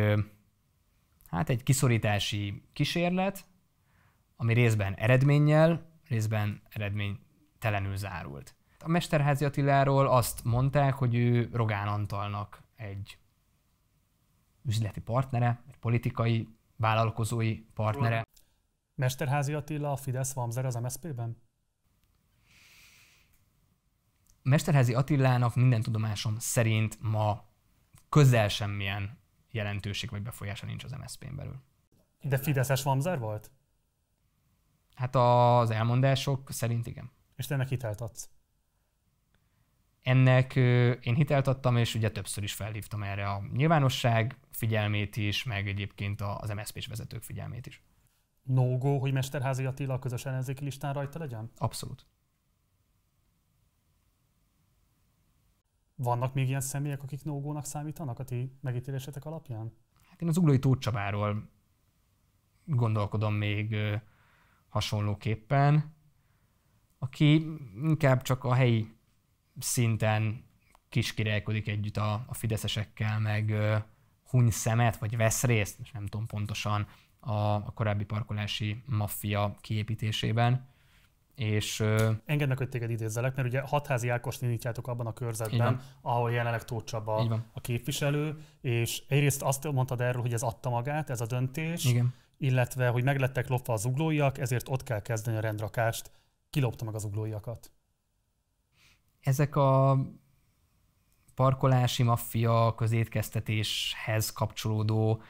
hát egy kiszorítási kísérlet, ami részben eredménnyel, részben eredménytelenül zárult. A Mesterházi Attiláról azt mondták, hogy ő Rogán Antalnak egy üzleti partnere, egy politikai vállalkozói partnere. Mesterházi Attila a Fidesz Vamzer az MSZP-ben? Mesterházi Attilának minden tudomásom szerint ma közel semmilyen jelentőség vagy befolyása nincs az MSZP-n belül. De Fideszes Vamzer volt? Hát az elmondások szerint igen. És te ennek hitelt adsz? Ennek én hitelt adtam, és ugye többször is felhívtam erre a nyilvánosság figyelmét is, meg egyébként az MSZP-s vezetők figyelmét is. no hogy Mesterházi Attila a közös ellenzéki listán rajta legyen? Abszolút. Vannak még ilyen személyek, akik nógónak számítanak a ti megítélésetek alapján? Hát én az Uglói Tóth Csabáról gondolkodom még hasonlóképpen, aki inkább csak a helyi szinten kiskirálykodik együtt a, a fideszesekkel, meg ö, huny szemet, vagy vesz részt, most nem tudom pontosan, a, a korábbi parkolási maffia kiépítésében. És, ö... Engednek, hogy téged idézzelek, mert ugye hatházi Ákost indítjátok abban a körzetben, ahol jelenleg Tóth a, a képviselő, és egyrészt azt mondtad erről, hogy ez adta magát, ez a döntés, Igen. illetve, hogy meglettek lopva az uglóiak, ezért ott kell kezdeni a rendrakást. Kilopta meg az uglóiakat? ezek a parkolási maffia, közétkeztetéshez kapcsolódó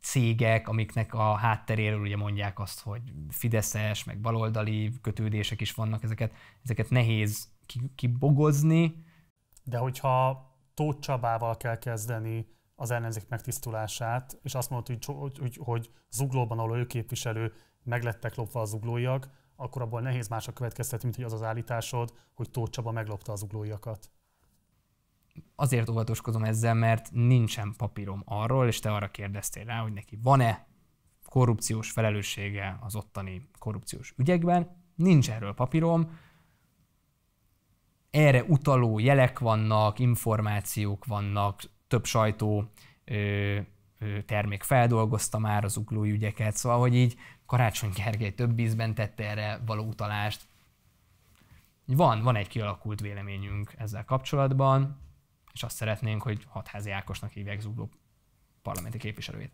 cégek, amiknek a hátteréről ugye mondják azt, hogy fideszes, meg baloldali kötődések is vannak, ezeket, ezeket nehéz kibogozni. De hogyha Tóth Csabával kell kezdeni az ellenzék megtisztulását, és azt mondta, hogy, hogy, hogy zuglóban, ahol ő képviselő, meglettek lopva a zuglóiak, akkor abból nehéz másra következtetni, mint hogy az az állításod, hogy Tóth Csaba meglopta az uglóiakat. Azért óvatoskodom ezzel, mert nincsen papírom arról, és te arra kérdeztél rá, hogy neki van-e korrupciós felelőssége az ottani korrupciós ügyekben. Nincs erről papírom. Erre utaló jelek vannak, információk vannak, több sajtó ö, ö, termék feldolgozta már az uglói ügyeket, szóval, hogy így Karácsony Gergely több ízben tette erre való utalást. Van, van egy kialakult véleményünk ezzel kapcsolatban, és azt szeretnénk, hogy Hatházi Ákosnak hívják Zugló parlamenti képviselőjét.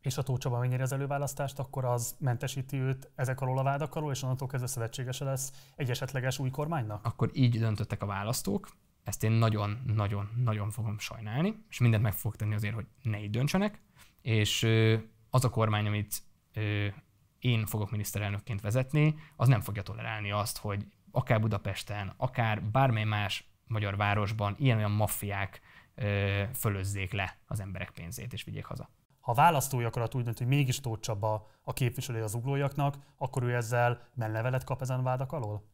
És a Tócsaba mennyire az előválasztást, akkor az mentesíti őt ezek alól a vádak alól, és onnantól kezdve szövetségese lesz egy esetleges új kormánynak? Akkor így döntöttek a választók, ezt én nagyon-nagyon-nagyon fogom sajnálni, és mindent meg fogok tenni azért, hogy ne így döntsenek, és az a kormány, amit én fogok miniszterelnökként vezetni, az nem fogja tolerálni azt, hogy akár Budapesten, akár bármely más magyar városban ilyen-olyan maffiák ö, fölözzék le az emberek pénzét és vigyék haza. Ha a választói akarat úgy dönt, hogy mégis tócsabb a, a képviselő az uglójaknak, akkor ő ezzel menlevelet kap ezen vádak alól?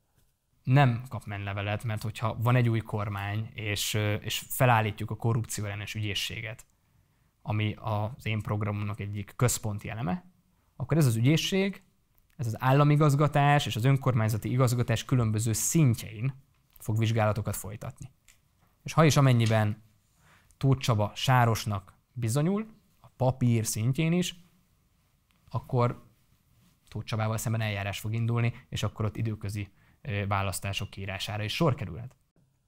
nem kap menlevelet, mert hogyha van egy új kormány, és, és felállítjuk a korrupció ellenes ügyészséget, ami az én programomnak egyik központi eleme, akkor ez az ügyészség, ez az államigazgatás és az önkormányzati igazgatás különböző szintjein fog vizsgálatokat folytatni. És ha is amennyiben Tóth Csaba sárosnak bizonyul, a papír szintjén is, akkor Tóth Csabával szemben eljárás fog indulni, és akkor ott időközi választások kiírására is sor kerülhet.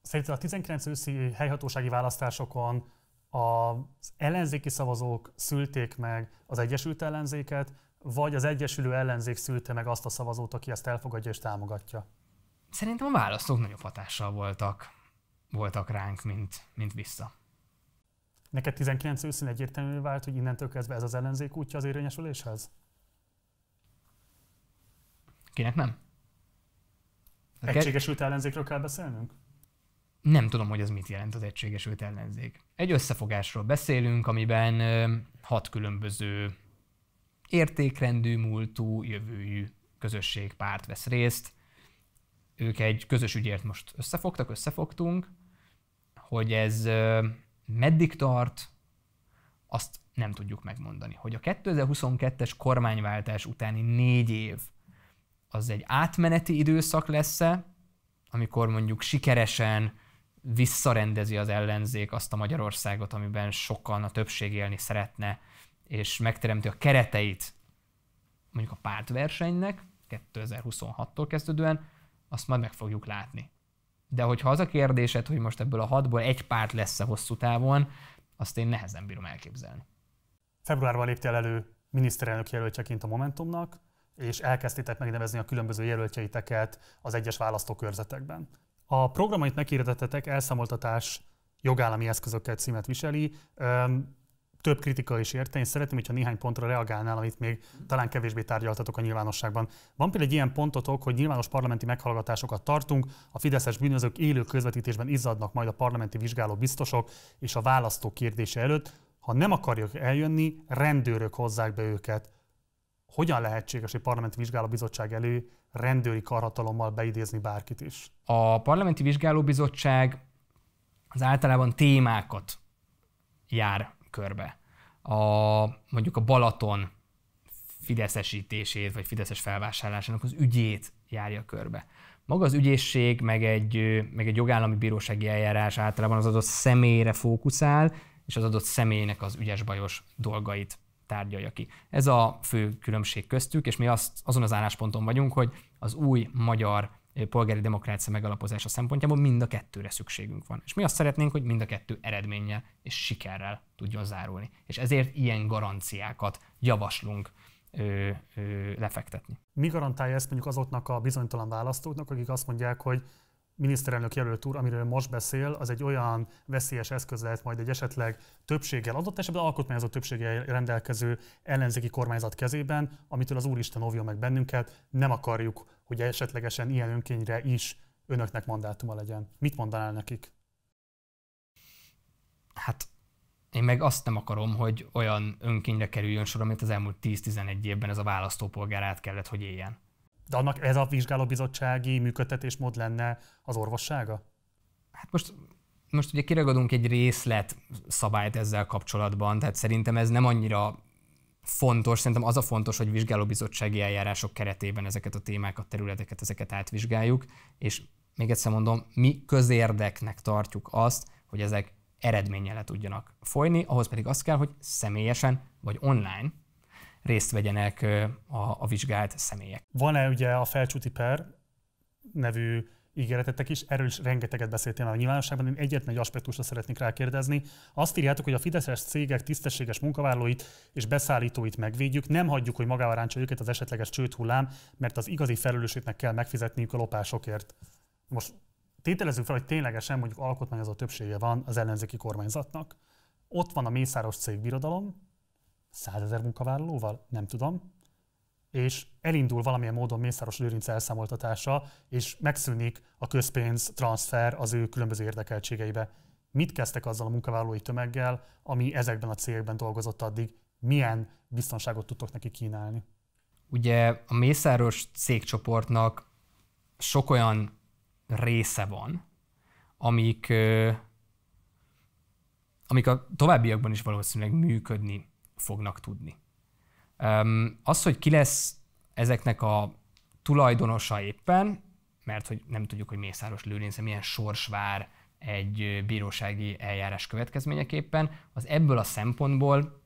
Szerintem a 19 őszi helyhatósági választásokon az ellenzéki szavazók szülték meg az Egyesült Ellenzéket, vagy az egyesülő ellenzék szülte meg azt a szavazót, aki ezt elfogadja és támogatja? Szerintem a választók nagyobb hatással voltak, voltak ránk, mint, mint vissza. Neked 19 őszín egyértelmű vált, hogy innentől kezdve ez az ellenzék útja az érvényesüléshez? Kinek nem? A Egységesült ellenzékről kell beszélnünk? Nem tudom, hogy ez mit jelent az egységesült ellenzék. Egy összefogásról beszélünk, amiben hat különböző értékrendű, múltú, jövőjű közösség, párt vesz részt. Ők egy közös ügyért most összefogtak, összefogtunk, hogy ez meddig tart, azt nem tudjuk megmondani. Hogy a 2022-es kormányváltás utáni négy év az egy átmeneti időszak lesz-e, amikor mondjuk sikeresen visszarendezi az ellenzék azt a Magyarországot, amiben sokan a többség élni szeretne, és megteremti a kereteit mondjuk a pártversenynek 2026-tól kezdődően, azt majd meg fogjuk látni. De hogyha az a kérdésed, hogy most ebből a hatból egy párt lesz-e hosszú távon, azt én nehezen bírom elképzelni. Februárban léptél elő miniszterelnök jelöltjeként a Momentumnak, és elkezdtétek megnevezni a különböző jelöltjeiteket az egyes választókörzetekben. A programait meghirdetetek elszámoltatás jogállami eszközökkel címet viseli több kritika is érte. Én szeretném, hogyha néhány pontra reagálnál, amit még talán kevésbé tárgyaltatok a nyilvánosságban. Van például egy ilyen pontotok, hogy nyilvános parlamenti meghallgatásokat tartunk, a fideszes bűnözők élő közvetítésben izzadnak majd a parlamenti vizsgáló biztosok és a választók kérdése előtt. Ha nem akarjuk eljönni, rendőrök hozzák be őket. Hogyan lehetséges egy parlamenti vizsgáló bizottság elő rendőri karhatalommal beidézni bárkit is? A parlamenti vizsgáló bizottság az általában témákat jár körbe. A, mondjuk a Balaton fideszesítését, vagy fideszes felvásárlásának az ügyét járja körbe. Maga az ügyészség, meg egy, meg egy jogállami bírósági eljárás általában az adott személyre fókuszál, és az adott személynek az ügyes-bajos dolgait tárgyalja ki. Ez a fő különbség köztük, és mi azt, azon az állásponton vagyunk, hogy az új magyar Eh, polgári demokrácia megalapozása szempontjából mind a kettőre szükségünk van. És mi azt szeretnénk, hogy mind a kettő eredménnyel és sikerrel tudjon zárulni. És ezért ilyen garanciákat javaslunk ö, ö, lefektetni. Mi garantálja ezt mondjuk azoknak a bizonytalan választóknak, akik azt mondják, hogy miniszterelnök jelölt úr, amiről most beszél, az egy olyan veszélyes eszköz lehet majd egy esetleg többséggel, adott esetben alkotmányozó többséggel rendelkező ellenzéki kormányzat kezében, amitől az Úristen óvja meg bennünket, nem akarjuk, hogy esetlegesen ilyen önkényre is önöknek mandátuma legyen. Mit mondanál nekik? Hát én meg azt nem akarom, hogy olyan önkényre kerüljön sor, amit az elmúlt 10-11 évben ez a választópolgár át kellett, hogy éljen. De annak ez a vizsgálóbizottsági működtetésmód lenne az orvossága? Hát most most ugye kiragadunk egy részlet szabályt ezzel kapcsolatban, tehát szerintem ez nem annyira fontos, szerintem az a fontos, hogy vizsgálóbizottsági eljárások keretében ezeket a témákat, területeket, ezeket átvizsgáljuk, és még egyszer mondom, mi közérdeknek tartjuk azt, hogy ezek eredménye le tudjanak folyni, ahhoz pedig azt kell, hogy személyesen vagy online részt vegyenek a, a vizsgált személyek. Van-e ugye a felcsúti per nevű ígéretetek is, erről is rengeteget beszéltél már a nyilvánosságban, én egyetlen egy aspektusra szeretnék rákérdezni. Azt írjátok, hogy a fideszes cégek tisztességes munkavállalóit és beszállítóit megvédjük, nem hagyjuk, hogy magával ráncsa őket az esetleges csődhullám, mert az igazi felelősségnek kell megfizetniük a lopásokért. Most tételezzük fel, hogy ténylegesen mondjuk alkotmányozó többsége van az ellenzéki kormányzatnak. Ott van a Mészáros cégbirodalom, százezer munkavállalóval? Nem tudom. És elindul valamilyen módon Mészáros Lőrinc elszámoltatása, és megszűnik a közpénz transfer az ő különböző érdekeltségeibe. Mit kezdtek azzal a munkavállalói tömeggel, ami ezekben a cégekben dolgozott addig? Milyen biztonságot tudtok neki kínálni? Ugye a Mészáros cégcsoportnak sok olyan része van, amik, amik a továbbiakban is valószínűleg működni fognak tudni. Az, hogy ki lesz ezeknek a tulajdonosa éppen, mert hogy nem tudjuk, hogy Mészáros Lőrinc, milyen sors vár egy bírósági eljárás következményeképpen, az ebből a szempontból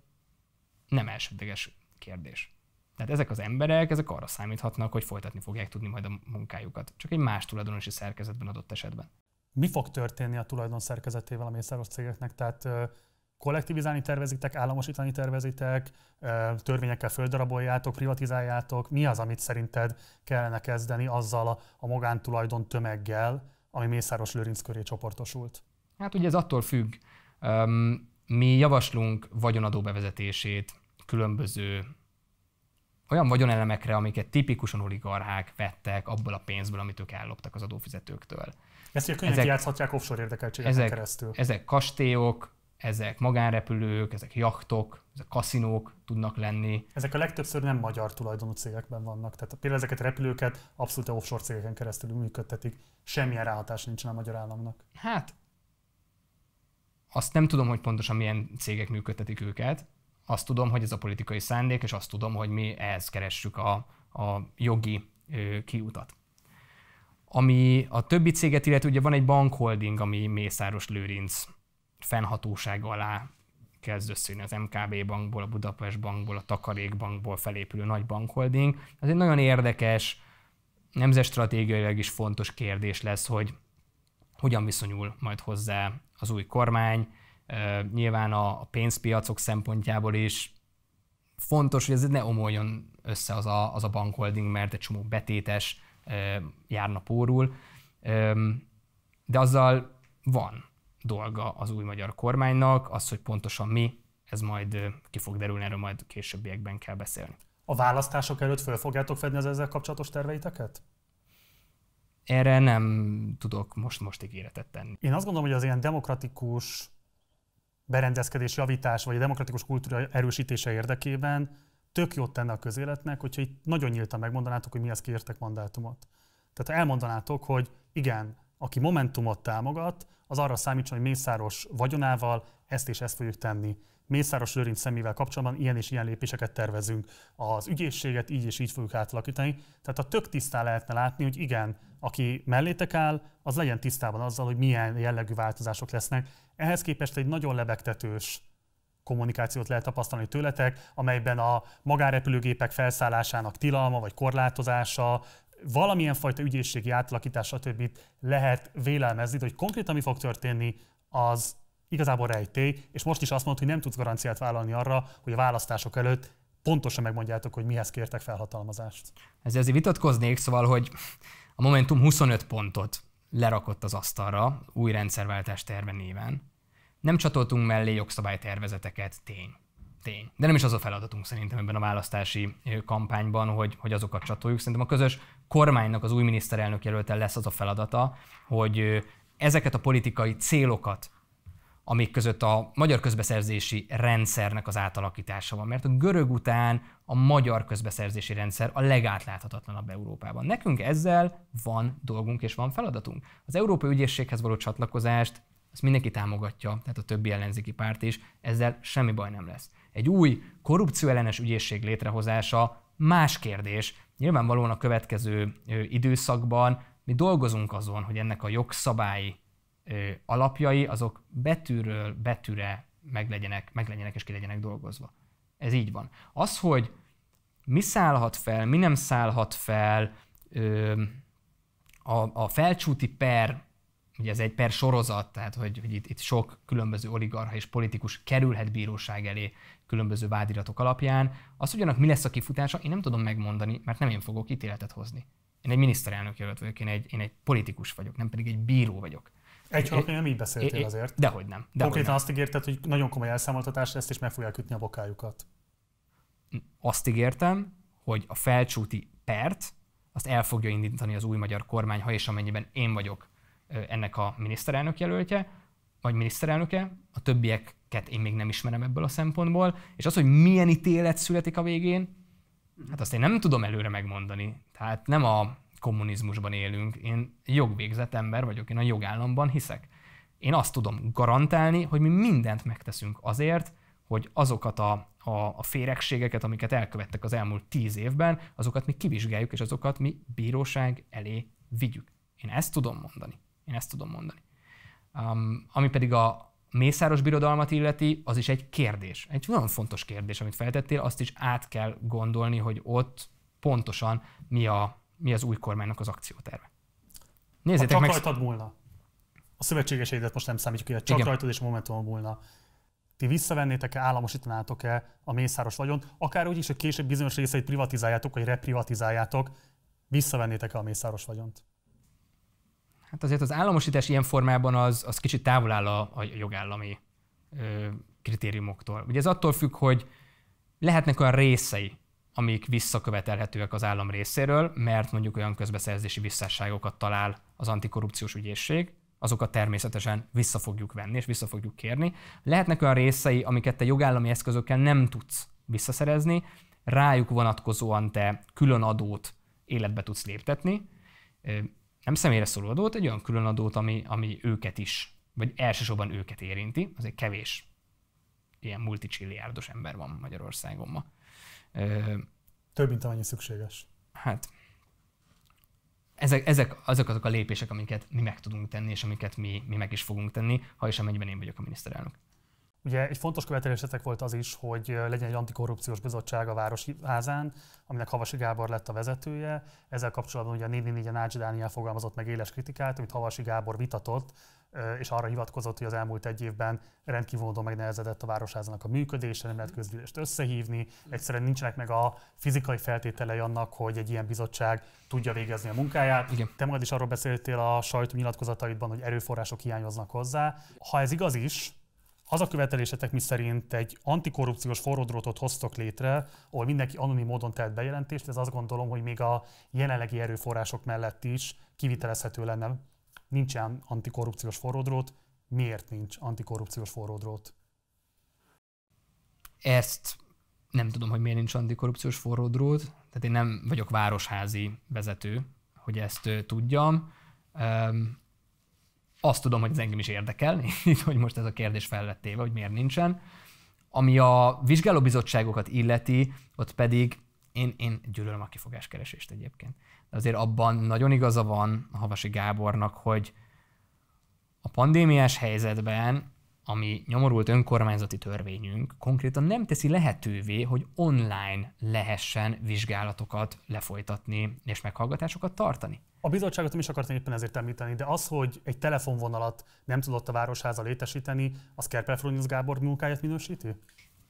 nem elsődleges kérdés. Tehát ezek az emberek, ezek arra számíthatnak, hogy folytatni fogják tudni majd a munkájukat, csak egy más tulajdonosi szerkezetben adott esetben. Mi fog történni a tulajdon szerkezetével a Mészáros cégeknek? Tehát kollektivizálni tervezitek, államosítani tervezitek, törvényekkel földaraboljátok, privatizáljátok? Mi az, amit szerinted kellene kezdeni azzal a, a magántulajdon tömeggel, ami Mészáros Lőrinc köré csoportosult? Hát ugye ez attól függ. Mi javaslunk vagyonadó bevezetését különböző olyan vagyonelemekre, amiket tipikusan oligarchák vettek abból a pénzből, amit ők elloptak az adófizetőktől. Ezt ugye könnyen ezek, játszhatják offshore érdekeltségeken keresztül. Ezek kastélyok, ezek magánrepülők, ezek jachtok, ezek kaszinók tudnak lenni. Ezek a legtöbbször nem magyar tulajdonú cégekben vannak. Tehát például ezeket a repülőket abszolút offshore cégeken keresztül működtetik. Semmilyen ráhatás nincsen a magyar államnak. Hát, azt nem tudom, hogy pontosan milyen cégek működtetik őket. Azt tudom, hogy ez a politikai szándék, és azt tudom, hogy mi ehhez keressük a, a jogi ö, kiutat. Ami a többi céget illeti, ugye van egy bankholding, ami Mészáros Lőrinc fennhatóság alá kezd összejönni az MKB bankból, a Budapest bankból, a Takarék bankból felépülő nagy bankholding. Ez egy nagyon érdekes, nemzetstratégiailag is fontos kérdés lesz, hogy hogyan viszonyul majd hozzá az új kormány. Nyilván a pénzpiacok szempontjából is fontos, hogy ez ne omoljon össze az a, az a bankholding, mert egy csomó betétes járna pórul, de azzal van dolga az új magyar kormánynak, az, hogy pontosan mi, ez majd ki fog derülni, erről majd későbbiekben kell beszélni. A választások előtt föl fogjátok fedni az ezzel kapcsolatos terveiteket? Erre nem tudok most, most ígéretet tenni. Én azt gondolom, hogy az ilyen demokratikus berendezkedés javítás, vagy a demokratikus kultúra erősítése érdekében tök jót tenne a közéletnek, hogyha itt nagyon nyíltan megmondanátok, hogy mihez kértek mandátumot. Tehát ha elmondanátok, hogy igen, aki Momentumot támogat, az arra számítson, hogy Mészáros vagyonával ezt és ezt fogjuk tenni. Mészáros Lőrinc szemével kapcsolatban ilyen és ilyen lépéseket tervezünk. Az ügyészséget így és így fogjuk átalakítani. Tehát a tök tisztán lehetne látni, hogy igen, aki mellétek áll, az legyen tisztában azzal, hogy milyen jellegű változások lesznek. Ehhez képest egy nagyon lebegtetős kommunikációt lehet tapasztalni tőletek, amelyben a magárepülőgépek felszállásának tilalma vagy korlátozása, valamilyen fajta ügyészségi átalakítás, stb. lehet vélelmezni, de hogy konkrétan mi fog történni, az igazából rejtély, és most is azt mondta, hogy nem tudsz garanciát vállalni arra, hogy a választások előtt pontosan megmondjátok, hogy mihez kértek felhatalmazást. Ezzel azért vitatkoznék, szóval, hogy a Momentum 25 pontot lerakott az asztalra új rendszerváltás terve néven. Nem csatoltunk mellé jogszabálytervezeteket, tény tény. De nem is az a feladatunk szerintem ebben a választási kampányban, hogy, hogy azokat csatoljuk. Szerintem a közös kormánynak az új miniszterelnök jelölte lesz az a feladata, hogy ezeket a politikai célokat amik között a magyar közbeszerzési rendszernek az átalakítása van. Mert a görög után a magyar közbeszerzési rendszer a legátláthatatlanabb Európában. Nekünk ezzel van dolgunk és van feladatunk. Az Európai Ügyészséghez való csatlakozást ezt mindenki támogatja, tehát a többi ellenzéki párt is, ezzel semmi baj nem lesz. Egy új korrupcióellenes ügyészség létrehozása más kérdés. Nyilvánvalóan a következő időszakban mi dolgozunk azon, hogy ennek a jogszabályi alapjai azok betűről betűre meglegyenek, meglegyenek és ki legyenek dolgozva. Ez így van. Az, hogy mi szállhat fel, mi nem szállhat fel, a, a felcsúti per ugye ez egy per sorozat, tehát hogy, hogy itt, itt sok különböző oligarha és politikus kerülhet bíróság elé különböző vádiratok alapján. Az, hogy annak mi lesz a kifutása, én nem tudom megmondani, mert nem én fogok ítéletet hozni. Én egy miniszterelnök jelölt vagyok, én egy, én egy politikus vagyok, nem pedig egy bíró vagyok. Egy hónapja nem így beszéltél é, azért. Dehogy nem. Dehogy Konkrétan nem. azt ígérted, hogy nagyon komoly elszámoltatás lesz, és meg fogják ütni a bokájukat. Azt ígértem, hogy a felcsúti pert azt el fogja indítani az új magyar kormány, ha és amennyiben én vagyok ennek a miniszterelnök jelöltje, vagy miniszterelnöke, a többieket én még nem ismerem ebből a szempontból, és az, hogy milyen ítélet születik a végén, hát azt én nem tudom előre megmondani. Tehát nem a kommunizmusban élünk, én jogvégzett ember vagyok, én a jogállamban hiszek. Én azt tudom garantálni, hogy mi mindent megteszünk azért, hogy azokat a, a, a féregségeket, amiket elkövettek az elmúlt tíz évben, azokat mi kivizsgáljuk, és azokat mi bíróság elé vigyük. Én ezt tudom mondani. Én ezt tudom mondani. Um, ami pedig a Mészáros birodalmat illeti, az is egy kérdés. Egy nagyon fontos kérdés, amit feltettél, azt is át kell gondolni, hogy ott pontosan mi, a, mi az új kormánynak az akcióterve. Nézzétek ha csak meg... rajtad múlna. A szövetségeseidet most nem számítjuk, hogy csak Igen. rajtad és Momentum múlna. Ti visszavennétek-e, államosítanátok-e a Mészáros vagyont, akár úgy is, hogy később bizonyos részeit privatizáljátok, vagy reprivatizáljátok, visszavennétek-e a Mészáros vagyont? Hát azért az államosítás ilyen formában az, az kicsit távol áll a, a jogállami ö, kritériumoktól. Ugye ez attól függ, hogy lehetnek olyan részei, amik visszakövetelhetőek az állam részéről, mert mondjuk olyan közbeszerzési visszásságokat talál az antikorrupciós ügyészség, azokat természetesen vissza fogjuk venni és vissza fogjuk kérni. Lehetnek olyan részei, amiket te jogállami eszközökkel nem tudsz visszaszerezni, rájuk vonatkozóan te külön adót életbe tudsz léptetni, nem személyre szóló adót, egy olyan külön adót, ami, ami őket is, vagy elsősorban őket érinti, azért kevés ilyen multicsilliárdos ember van Magyarországon ma. Ö, Több, mint amennyi szükséges. Hát, ezek, ezek azok azok a lépések, amiket mi meg tudunk tenni, és amiket mi, mi meg is fogunk tenni, ha és amennyiben én vagyok a miniszterelnök. Ugye egy fontos követelésetek volt az is, hogy legyen egy antikorrupciós bizottság a házán, aminek Havasi Gábor lett a vezetője. Ezzel kapcsolatban ugye a 444 en Ács Dániel fogalmazott meg éles kritikát, amit Havasi Gábor vitatott, és arra hivatkozott, hogy az elmúlt egy évben rendkívül módon megnehezedett a Városházának a működése, nem lehet közgyűlést összehívni, egyszerűen nincsenek meg a fizikai feltételei annak, hogy egy ilyen bizottság tudja végezni a munkáját. Igen. Te magad is arról beszéltél a sajtó nyilatkozataidban, hogy erőforrások hiányoznak hozzá. Ha ez igaz is, az a követelésetek, mi szerint egy antikorrupciós forródrótot hoztok létre, ahol mindenki anonim módon tehet bejelentést, ez azt gondolom, hogy még a jelenlegi erőforrások mellett is kivitelezhető lenne. Nincsen antikorrupciós forródrót. Miért nincs antikorrupciós forródrót? Ezt nem tudom, hogy miért nincs antikorrupciós forródrót. Tehát én nem vagyok városházi vezető, hogy ezt tudjam azt tudom, hogy ez engem is érdekel, hogy most ez a kérdés felvettéve, hogy miért nincsen. Ami a vizsgálóbizottságokat illeti, ott pedig én, én gyűlölöm a kifogáskeresést egyébként. De azért abban nagyon igaza van a Havasi Gábornak, hogy a pandémiás helyzetben ami nyomorult önkormányzati törvényünk konkrétan nem teszi lehetővé, hogy online lehessen vizsgálatokat lefolytatni és meghallgatásokat tartani. A bizottságot nem is akartam éppen ezért említeni, de az, hogy egy telefonvonalat nem tudott a városháza létesíteni, az Kerpelfronius Gábor munkáját minősíti?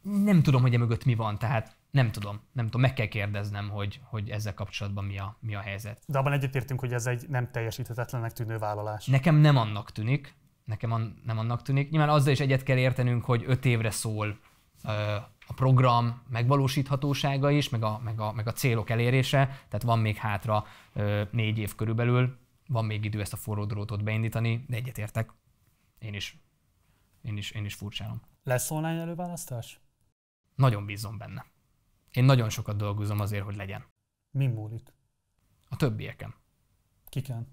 Nem tudom, hogy e mögött mi van, tehát nem tudom, nem tudom, meg kell kérdeznem, hogy, hogy ezzel kapcsolatban mi a, mi a helyzet. De abban egyetértünk, hogy ez egy nem teljesíthetetlennek tűnő vállalás. Nekem nem annak tűnik, nekem an, nem annak tűnik. Nyilván azzal is egyet kell értenünk, hogy öt évre szól ö, a program megvalósíthatósága is, meg a, meg, a, meg a célok elérése, tehát van még hátra ö, négy év körülbelül, van még idő ezt a forró drótot beindítani, de egyetértek. Én is, én is, én is furcsálom. Lesz online előválasztás? Nagyon bízom benne. Én nagyon sokat dolgozom azért, hogy legyen. Mi múlik? A többieken. Kiken?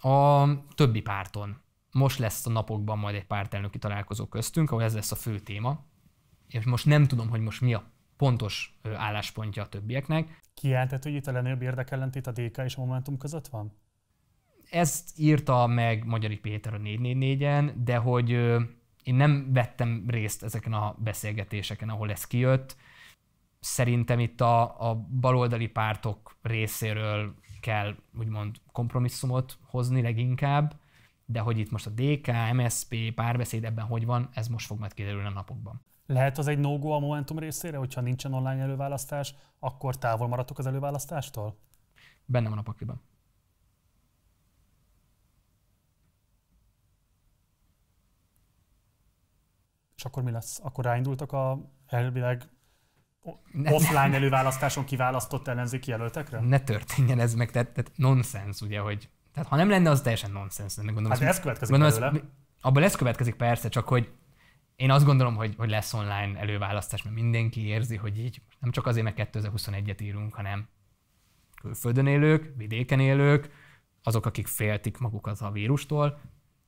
a többi párton. Most lesz a napokban majd egy pártelnöki találkozó köztünk, ahol ez lesz a fő téma. És most nem tudom, hogy most mi a pontos álláspontja a többieknek. Kijelentett, hogy itt a legnagyobb érdekellentét a DK és a Momentum között van? Ezt írta meg Magyari Péter a 444-en, de hogy én nem vettem részt ezeken a beszélgetéseken, ahol ez kijött szerintem itt a, a baloldali pártok részéről kell úgymond kompromisszumot hozni leginkább, de hogy itt most a DK, MSP, párbeszéd ebben hogy van, ez most fog majd kiderülni a napokban. Lehet az egy no a Momentum részére, hogyha nincsen online előválasztás, akkor távol maradtok az előválasztástól? Benne van a pakliban. És akkor mi lesz? Akkor ráindultak a elvileg offline előválasztáson kiválasztott ellenzéki jelöltekre? Ne történjen ez meg, tehát, tehát nonsens, ugye, hogy tehát ha nem lenne, az teljesen nonsens lenne. Gondolom, hát ez következik gondolom, belőle. abban lesz következik persze, csak hogy én azt gondolom, hogy, hogy lesz online előválasztás, mert mindenki érzi, hogy így nem csak azért, mert 2021-et írunk, hanem külföldön élők, vidéken élők, azok, akik féltik magukat a vírustól,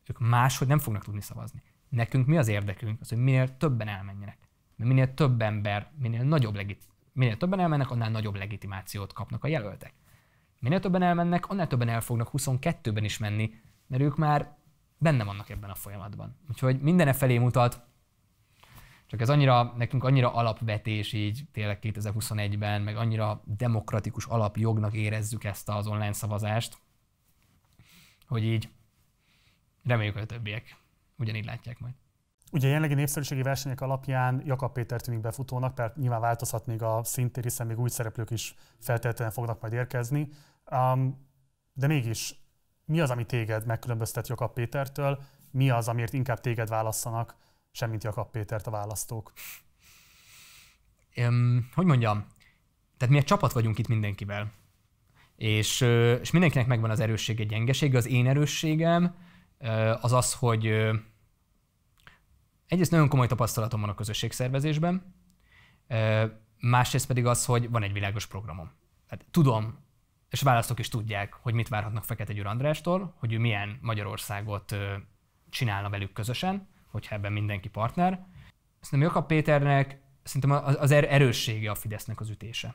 ők máshogy nem fognak tudni szavazni. Nekünk mi az érdekünk? Az, hogy minél többen elmenjenek. Mert minél több ember, minél nagyobb legit, minél többen elmennek, annál nagyobb legitimációt kapnak a jelöltek. Minél többen elmennek, annál többen el fognak 22-ben is menni, mert ők már benne vannak ebben a folyamatban. Úgyhogy mindene felé mutat, csak ez annyira, nekünk annyira alapvetés így tényleg 2021-ben, meg annyira demokratikus alapjognak érezzük ezt az online szavazást, hogy így reméljük, hogy a többiek ugyanígy látják majd. Ugye jelenlegi népszerűségi versenyek alapján Jakab Péter tűnik befutónak, mert nyilván változhat még a szintér, hiszen még új szereplők is feltétlenül fognak majd érkezni. Um, de mégis, mi az, ami téged megkülönböztet Jakab Pétertől? Mi az, amiért inkább téged válasszanak, semmint Jakab Pétert a választók? Um, hogy mondjam? Tehát mi egy csapat vagyunk itt mindenkivel. És, és mindenkinek megvan az erőssége, gyengesége. Az én erősségem az az, hogy egyrészt nagyon komoly tapasztalatom van a közösségszervezésben, másrészt pedig az, hogy van egy világos programom. Tehát tudom, és választok is tudják, hogy mit várhatnak Fekete Győr Andrástól, hogy ő milyen Magyarországot csinálna velük közösen, hogyha ebben mindenki partner. Szerintem Jakab Péternek szerintem az er- erőssége a Fidesznek az ütése.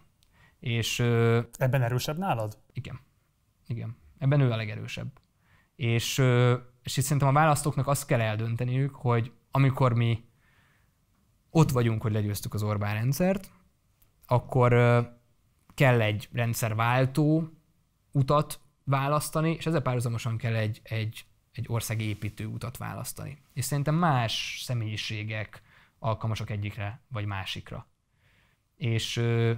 És, ebben erősebb nálad? Igen. Igen. Ebben ő a legerősebb. És, és itt szerintem a választóknak azt kell eldönteniük, hogy amikor mi ott vagyunk, hogy legyőztük az Orbán rendszert, akkor kell egy rendszerváltó utat választani, és ezzel párhuzamosan kell egy, egy, egy országépítő utat választani. És szerintem más személyiségek alkalmasak egyikre vagy másikra. És,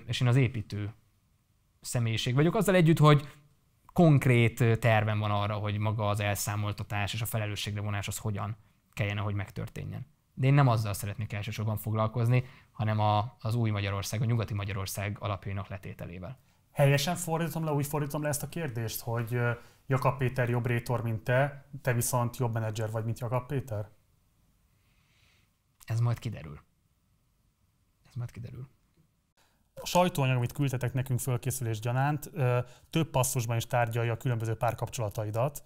és én az építő személyiség vagyok, azzal együtt, hogy konkrét tervem van arra, hogy maga az elszámoltatás és a felelősségre vonás az hogyan kelljen, hogy megtörténjen. De én nem azzal szeretnék elsősorban foglalkozni, hanem a, az új Magyarország, a nyugati Magyarország alapjainak letételével. Helyesen fordítom le, úgy fordítom le ezt a kérdést, hogy Jakab Péter jobb rétor, mint te, te viszont jobb menedzser vagy, mint Jakab Péter? Ez majd kiderül. Ez majd kiderül. A sajtóanyag, amit küldtetek nekünk fölkészülés gyanánt, több passzusban is tárgyalja a különböző párkapcsolataidat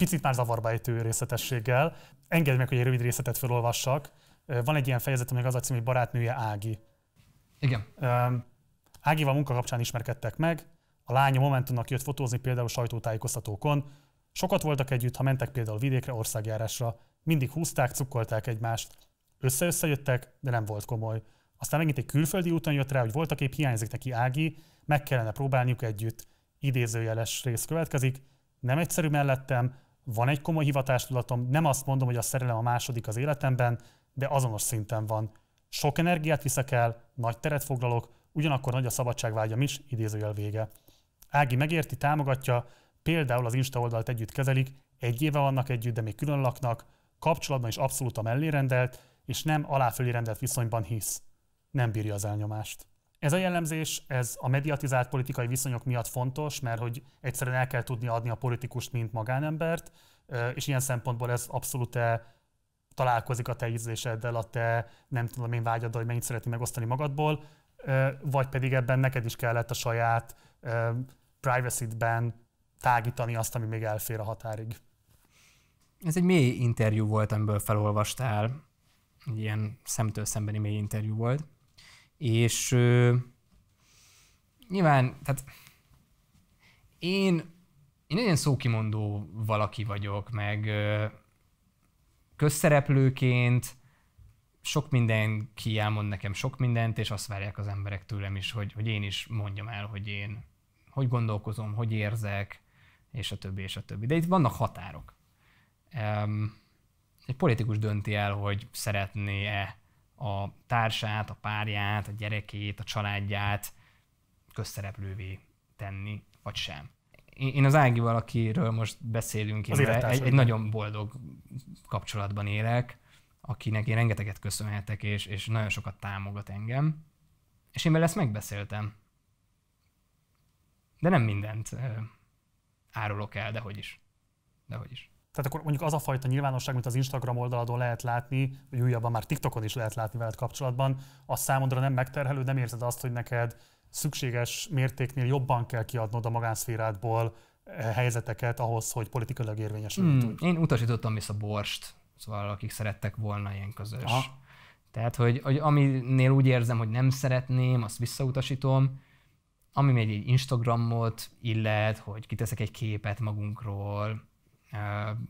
picit már zavarba ejtő részletességgel. Engedj meg, hogy egy rövid részletet felolvassak. Van egy ilyen fejezet, amely az a cím, hogy barátnője Ági. Igen. Ágival munka kapcsán ismerkedtek meg, a lánya Momentumnak jött fotózni például sajtótájékoztatókon, sokat voltak együtt, ha mentek például vidékre, országjárásra, mindig húzták, cukkolták egymást, össze-összejöttek, de nem volt komoly. Aztán megint egy külföldi úton jött rá, hogy voltak épp hiányzik neki Ági, meg kellene próbálniuk együtt. Idézőjeles rész következik. Nem egyszerű mellettem, van egy komoly hivatástudatom, nem azt mondom, hogy a szerelem a második az életemben, de azonos szinten van. Sok energiát viszek el, nagy teret foglalok, ugyanakkor nagy a szabadságvágyam is, idézőjel vége. Ági megérti, támogatja, például az Insta oldalt együtt kezelik, egy éve vannak együtt, de még külön laknak, kapcsolatban is abszolút a mellérendelt, és nem aláfölé rendelt viszonyban hisz. Nem bírja az elnyomást. Ez a jellemzés, ez a mediatizált politikai viszonyok miatt fontos, mert hogy egyszerűen el kell tudni adni a politikust, mint magánembert, és ilyen szempontból ez abszolút találkozik a te ízléseddel, a te nem tudom én vágyad, hogy mennyit szeretni megosztani magadból, vagy pedig ebben neked is kellett a saját privacy-ben tágítani azt, ami még elfér a határig. Ez egy mély interjú volt, amiből felolvastál. Egy ilyen szemtől szembeni mély interjú volt. És ö, nyilván, tehát én, én egy ilyen szókimondó valaki vagyok, meg ö, közszereplőként sok mindenki elmond nekem sok mindent, és azt várják az emberek tőlem is, hogy, hogy én is mondjam el, hogy én hogy gondolkozom, hogy érzek, és a többi, és a többi. De itt vannak határok. Um, egy politikus dönti el, hogy szeretné-e a társát, a párját, a gyerekét, a családját közszereplővé tenni, vagy sem. Én az Ágival, akiről most beszélünk, én egy, egy nagyon boldog kapcsolatban élek, akinek én rengeteget köszönhetek, és, és nagyon sokat támogat engem. És én vele ezt megbeszéltem. De nem mindent árulok el, de hogy is. De hogy is. Tehát akkor mondjuk az a fajta nyilvánosság, amit az Instagram oldaladon lehet látni, vagy újabban már TikTokon is lehet látni veled kapcsolatban, az számodra nem megterhelő, nem érzed azt, hogy neked szükséges mértéknél jobban kell kiadnod a magánszférádból eh, helyzeteket ahhoz, hogy politikailag érvényes Mm, én utasítottam vissza borst, szóval akik szerettek volna ilyen közös. Aha. Tehát, hogy, hogy aminél úgy érzem, hogy nem szeretném, azt visszautasítom. Ami még egy Instagramot illet, hogy kiteszek egy képet magunkról,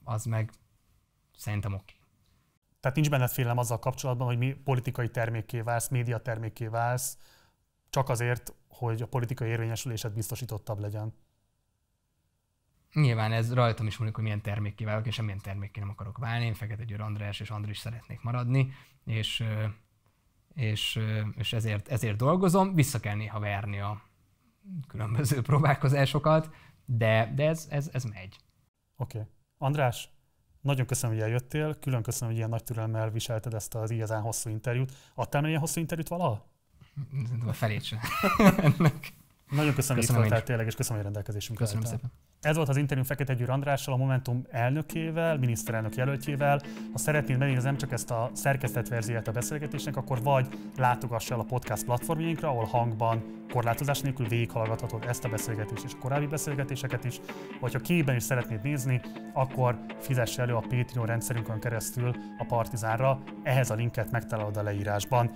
az meg szerintem oké. Okay. Tehát nincs benned félelem azzal kapcsolatban, hogy mi politikai termékké válsz, média termékké válsz, csak azért, hogy a politikai érvényesülésed biztosítottabb legyen. Nyilván ez rajtam is múlik, hogy milyen termékké válok, és semmilyen termékké nem akarok válni. Én Fekete Győr András és Andris szeretnék maradni, és, és, és ezért, ezért dolgozom. Vissza kell néha verni a különböző próbálkozásokat, de, de ez, ez, ez megy. Oké. Okay. András, nagyon köszönöm, hogy eljöttél, külön köszönöm, hogy ilyen nagy türelemmel viselted ezt az igazán hosszú interjút. Adtál ilyen hosszú interjút valaha? A felét sem. Nagyon köszönöm, köszönöm hogy itt voltál tényleg, és köszönöm, hogy rendelkezésünkre Köszönöm szépen. Ez volt az interjú Fekete Győr Andrással, a Momentum elnökével, miniszterelnök jelöltjével. Ha szeretnéd megnézni nem csak ezt a szerkesztett verzióját a beszélgetésnek, akkor vagy látogass el a podcast platformjainkra, ahol hangban korlátozás nélkül végighallgathatod ezt a beszélgetést és a korábbi beszélgetéseket is, vagy ha képben is szeretnéd nézni, akkor fizess elő a Patreon rendszerünkön keresztül a Partizánra, ehhez a linket megtalálod a leírásban.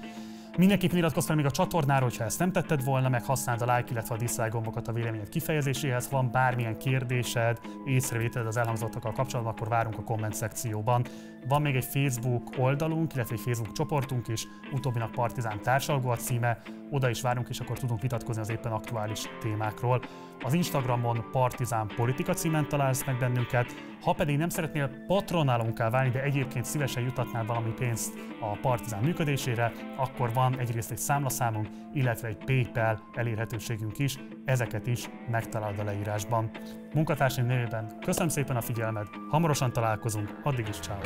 Mindenképpen iratkozz fel még a csatornára, hogyha ezt nem tetted volna, meg használd a like, illetve a dislike gombokat a véleményed kifejezéséhez. Van bármilyen kérdésed, észrevételed az elhangzottakkal kapcsolatban, akkor várunk a komment szekcióban. Van még egy Facebook oldalunk, illetve egy Facebook csoportunk is, utóbbinak Partizán társalgó a címe, oda is várunk, és akkor tudunk vitatkozni az éppen aktuális témákról. Az Instagramon Partizán Politika címen találsz meg bennünket, ha pedig nem szeretnél patronálunkká válni, de egyébként szívesen jutatnál valami pénzt a Partizán működésére, akkor van egyrészt egy számlaszámunk, illetve egy PayPal elérhetőségünk is, ezeket is megtalálod a leírásban. Munkatársaim nevében köszönöm szépen a figyelmed, hamarosan találkozunk, addig is csáó.